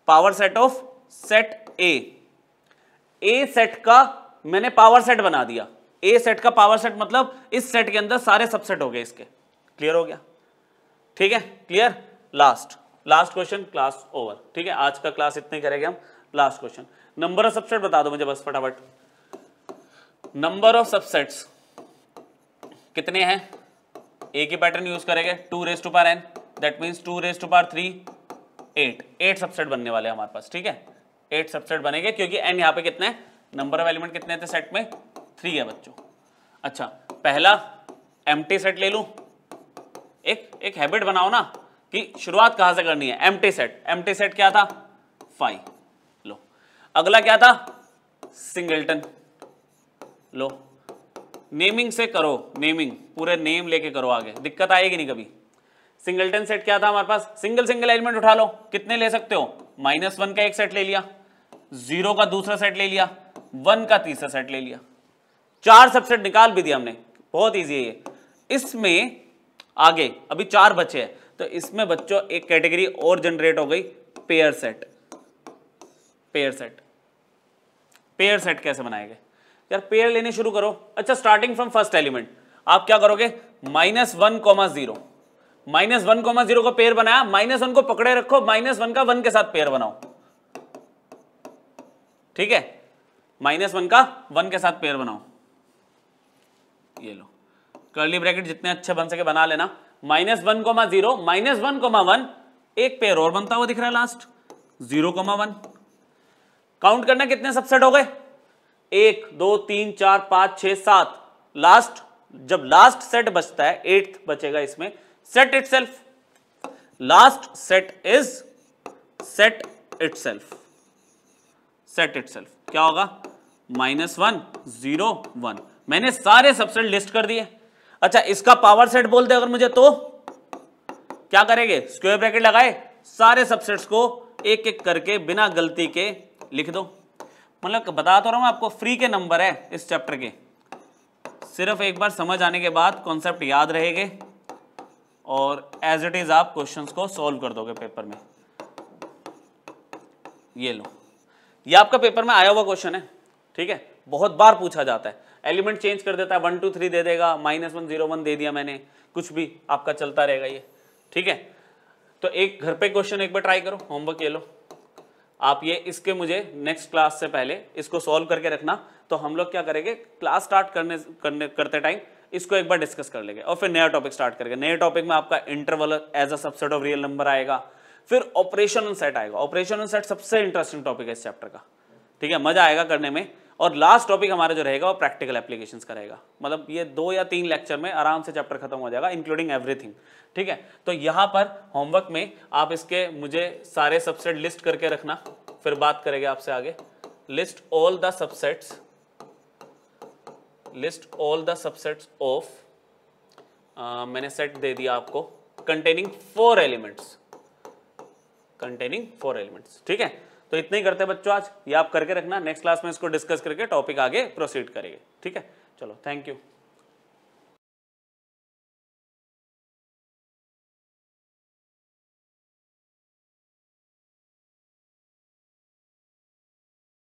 power set of set A A set का मैंने पावर सेट बना दिया ए सेट का पावर सेट मतलब इस सेट के अंदर सारे सबसेट हो गए इसके क्लियर हो गया ठीक है clear last last question class over ठीक है आज का क्लास इतने करेंगे हम last question number of subset बता दो मुझे बस फटाफट नंबर ऑफ सबसेट्स कितने हैं एक ही पैटर्न यूज करेंगे two raise to power n that means two raise to power three eight eight subset बनने वाले हमारे पास ठीक है एट सबसेट बनेंगे क्योंकि एन यहां पे कितने नंबर ऑफ एलिमेंट कितने थे सेट में थ्री है बच्चों अच्छा पहला एम सेट ले लू एक एक हैबिट बनाओ ना कि शुरुआत कहां से करनी है एमटे सेट एमटे सेट क्या था फाइव लो अगला क्या था सिंगल्टन लो नेमिंग से करो नेमिंग पूरे नेम लेके करो आगे दिक्कत आएगी नहीं कभी सिंगल्टन सेट क्या था हमारे पास सिंगल सिंगल एलिमेंट उठा लो कितने ले सकते हो माइनस वन का एक सेट ले लिया जीरो का दूसरा सेट ले लिया वन का तीसरा सेट ले लिया चार सबसेट निकाल भी दिया हमने बहुत ईजी है ये इसमें आगे अभी चार बचे हैं तो इसमें बच्चों एक कैटेगरी और जनरेट हो गई pair set pair set pair set कैसे बनाए गए यार पेयर लेने शुरू करो अच्छा स्टार्टिंग फ्रॉम फर्स्ट एलिमेंट आप क्या करोगे minus one comma zero minus one comma zero को पेयर बनाया माइनस वन को पकड़े रखो माइनस वन का वन के साथ पेयर बनाओ ठीक है माइनस वन का वन के साथ पेयर बनाओ ये लो कर्ली ब्रैकेट जितने अच्छे बन सके बना लेना minus one comma zero minus one comma one एक पेयर और बनता हुआ दिख रहा है last zero comma one count करना कितने सबसेट हो गए एक दो तीन चार पांच छह सात लास्ट जब लास्ट सेट बचता है एट्थ बचेगा इसमें set self last set is set self set self क्या होगा माइनस वन जीरो वन मैंने सारे सबसेट लिस्ट कर दिए अच्छा इसका पावर सेट बोल दे अगर मुझे तो क्या करेंगे स्क्वायर ब्रैकेट लगाए सारे सबसेट्स को एक एक करके बिना गलती के लिख दो मतलब बता तो रहा हूं आपको फ्री के नंबर है इस चैप्टर के सिर्फ एक बार समझ आने के बाद कॉन्सेप्ट याद रहेगा और एज इट इज आप क्वेश्चंस को सॉल्व कर दोगे पेपर में ये लो ये आपका पेपर में आया हुआ क्वेश्चन है ठीक है बहुत बार पूछा जाता है एलिमेंट चेंज कर देता है वन टू थ्री दे देगा माइनस वन जीरो वन दे दिया मैंने कुछ भी आपका चलता रहेगा ये ठीक है तो एक घर पे क्वेश्चन एक बार ट्राई करो होमवर्क ये लो आप ये इसके मुझे नेक्स्ट क्लास से पहले इसको सॉल्व करके रखना तो हम लोग क्या करेंगे क्लास स्टार्ट करने करने करते टाइम इसको एक बार डिस्कस कर लेंगे और फिर नया टॉपिक स्टार्ट करेंगे नए टॉपिक में आपका interval as a subset of real number आएगा फिर ऑपरेशन सेट आएगा ऑपरेशन सेट सबसे इंटरेस्टिंग टॉपिक है इस चैप्टर का ठीक है मजा आएगा करने में और लास्ट टॉपिक हमारा जो रहेगा वो प्रैक्टिकल एप्लीकेशन का रहेगा मतलब ये दो या तीन लेक्चर में आराम से चैप्टर खत्म हो जाएगा इंक्लूडिंग एवरीथिंग ठीक है तो यहाँ पर होमवर्क में आप इसके मुझे सारे सबसेट लिस्ट करके रखना फिर बात करेंगे आपसे आगे list all the subsets list all the subsets of मैंने सेट दे दिया आपको containing four elements containing four elements ठीक है तो इतना ही करते हैं बच्चों आज ये आप करके रखना नेक्स्ट क्लास में इसको डिस्कस करके टॉपिक आगे प्रोसीड करेंगे ठीक है चलो थैंक यू